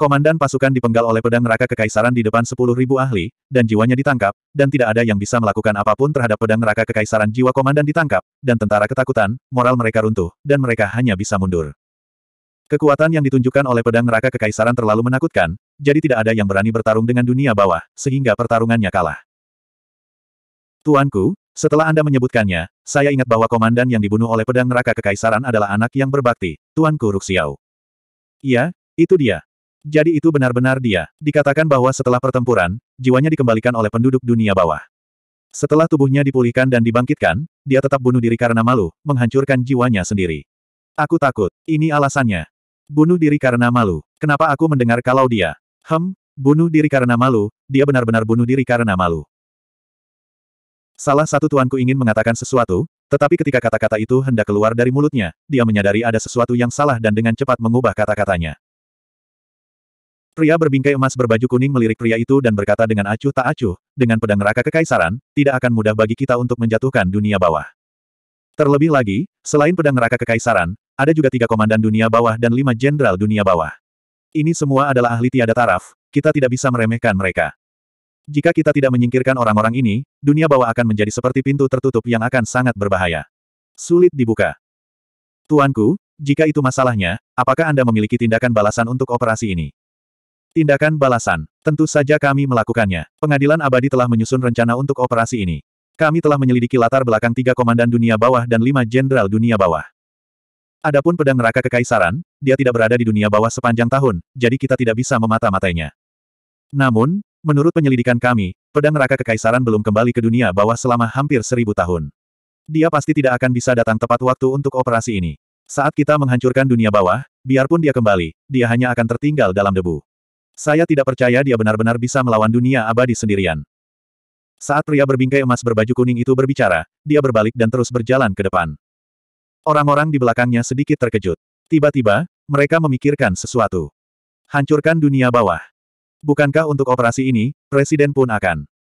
Komandan pasukan dipenggal oleh pedang neraka kekaisaran di depan 10.000 ahli, dan jiwanya ditangkap, dan tidak ada yang bisa melakukan apapun terhadap pedang neraka kekaisaran jiwa komandan ditangkap, dan tentara ketakutan, moral mereka runtuh, dan mereka hanya bisa mundur. Kekuatan yang ditunjukkan oleh pedang neraka kekaisaran terlalu menakutkan, jadi tidak ada yang berani bertarung dengan dunia bawah, sehingga pertarungannya kalah. Tuanku, setelah Anda menyebutkannya, saya ingat bahwa komandan yang dibunuh oleh pedang neraka kekaisaran adalah anak yang berbakti, Tuan Kuruk Ruxiao. Iya, itu dia. Jadi itu benar-benar dia. Dikatakan bahwa setelah pertempuran, jiwanya dikembalikan oleh penduduk dunia bawah. Setelah tubuhnya dipulihkan dan dibangkitkan, dia tetap bunuh diri karena malu, menghancurkan jiwanya sendiri. Aku takut, ini alasannya. Bunuh diri karena malu. Kenapa aku mendengar kalau dia? Hem, bunuh diri karena malu, dia benar-benar bunuh diri karena malu. Salah satu tuanku ingin mengatakan sesuatu, tetapi ketika kata-kata itu hendak keluar dari mulutnya, dia menyadari ada sesuatu yang salah dan dengan cepat mengubah kata-katanya. Pria berbingkai emas berbaju kuning melirik pria itu dan berkata dengan acuh tak acuh, dengan pedang neraka kekaisaran, tidak akan mudah bagi kita untuk menjatuhkan dunia bawah. Terlebih lagi, selain pedang neraka kekaisaran, ada juga tiga komandan dunia bawah dan lima jenderal dunia bawah. Ini semua adalah ahli tiada taraf, kita tidak bisa meremehkan mereka. Jika kita tidak menyingkirkan orang-orang ini, dunia bawah akan menjadi seperti pintu tertutup yang akan sangat berbahaya. Sulit dibuka. Tuanku, jika itu masalahnya, apakah Anda memiliki tindakan balasan untuk operasi ini? Tindakan balasan. Tentu saja kami melakukannya. Pengadilan abadi telah menyusun rencana untuk operasi ini. Kami telah menyelidiki latar belakang tiga komandan dunia bawah dan lima jenderal dunia bawah. Adapun pedang neraka kekaisaran, dia tidak berada di dunia bawah sepanjang tahun, jadi kita tidak bisa memata-matainya. Namun, Menurut penyelidikan kami, pedang neraka kekaisaran belum kembali ke dunia bawah selama hampir seribu tahun. Dia pasti tidak akan bisa datang tepat waktu untuk operasi ini. Saat kita menghancurkan dunia bawah, biarpun dia kembali, dia hanya akan tertinggal dalam debu. Saya tidak percaya dia benar-benar bisa melawan dunia abadi sendirian. Saat pria berbingkai emas berbaju kuning itu berbicara, dia berbalik dan terus berjalan ke depan. Orang-orang di belakangnya sedikit terkejut. Tiba-tiba, mereka memikirkan sesuatu. Hancurkan dunia bawah. Bukankah untuk operasi ini, Presiden pun akan